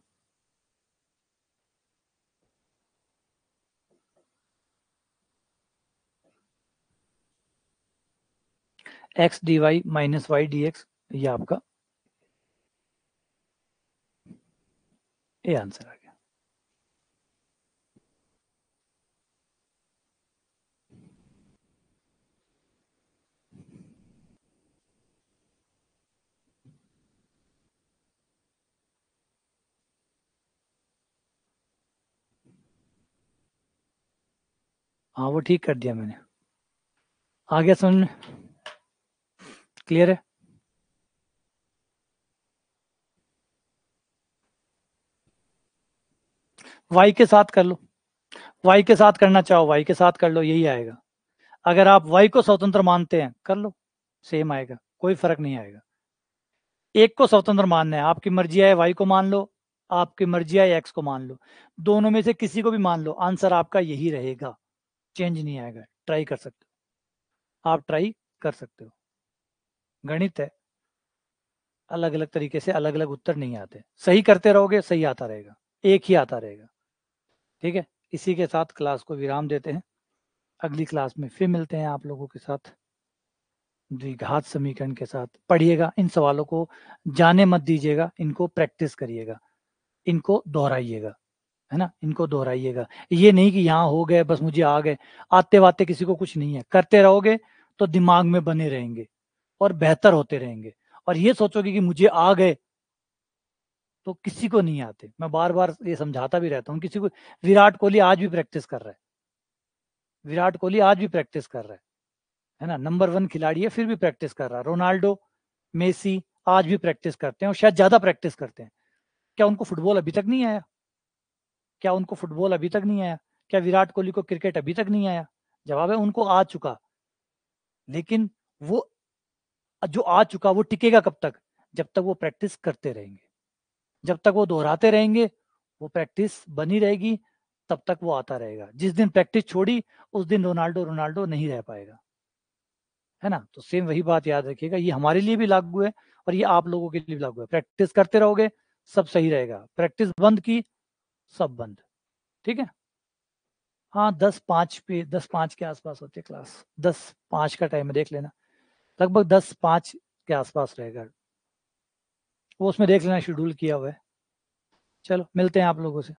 x d y minus y d x ये आपका ये आंसर है हाँ वो ठीक कर दिया मैंने आ गया सुन क्लियर है वाई के साथ कर लो वाई के साथ करना चाहो वाई के साथ कर लो यही आएगा अगर आप वाई को स्वतंत्र मानते हैं कर लो सेम आएगा कोई फर्क नहीं आएगा एक को स्वतंत्र मानना है आपकी मर्जी आए वाई को मान लो आपकी मर्जी आए एक्स को मान लो दोनों में से किसी को भी मान लो आंसर आपका यही रहेगा चेंज नहीं आएगा ट्राई कर सकते हो आप ट्राई कर सकते हो गणित है अलग अलग तरीके से अलग अलग उत्तर नहीं आते सही करते रहोगे सही आता रहेगा एक ही आता रहेगा ठीक है इसी के साथ क्लास को विराम देते हैं अगली क्लास में फिर मिलते हैं आप लोगों के साथ द्विघात समीकरण के साथ पढ़िएगा इन सवालों को जाने मत दीजिएगा इनको प्रैक्टिस करिएगा इनको दोहराइएगा है ना इनको दोहराइएगा ये नहीं कि यहाँ हो गए बस मुझे आ गए आते वाते किसी को कुछ नहीं है करते रहोगे तो दिमाग में बने रहेंगे और बेहतर होते रहेंगे और ये सोचोगे कि मुझे आ गए तो किसी को नहीं आते मैं बार बार ये समझाता भी रहता हूँ किसी को विराट कोहली आज भी प्रैक्टिस कर रहा है विराट कोहली आज भी प्रैक्टिस कर रहा है है ना नंबर वन खिलाड़ी है फिर भी प्रैक्टिस कर रहा है रोनाल्डो मेसी आज भी प्रैक्टिस करते हैं और शायद ज्यादा प्रैक्टिस करते हैं क्या उनको फुटबॉल अभी तक नहीं आया क्या उनको फुटबॉल अभी तक नहीं आया क्या विराट कोहली को क्रिकेट अभी तक नहीं आया जवाब है उनको आ चुका लेकिन वो जो आ चुका वो टिकेगा कब तक जब तक वो प्रैक्टिस करते रहेंगे जब तक वो दोहराते रहेंगे वो प्रैक्टिस बनी रहेगी तब तक वो आता रहेगा जिस दिन प्रैक्टिस छोड़ी उस दिन रोनाल्डो रोनाल्डो नहीं रह पाएगा है ना तो सेम वही बात याद रखिएगा ये हमारे लिए भी लागू है और ये आप लोगों के लिए भी लागू है प्रैक्टिस करते रहोगे सब सही रहेगा प्रैक्टिस बंद की सब बंद ठीक है हाँ दस पाँच पे दस पाँच के आसपास होती है क्लास दस पाँच का टाइम देख लेना लगभग दस पाँच के आसपास रहेगा वो उसमें देख लेना शेड्यूल किया हुआ है चलो मिलते हैं आप लोगों से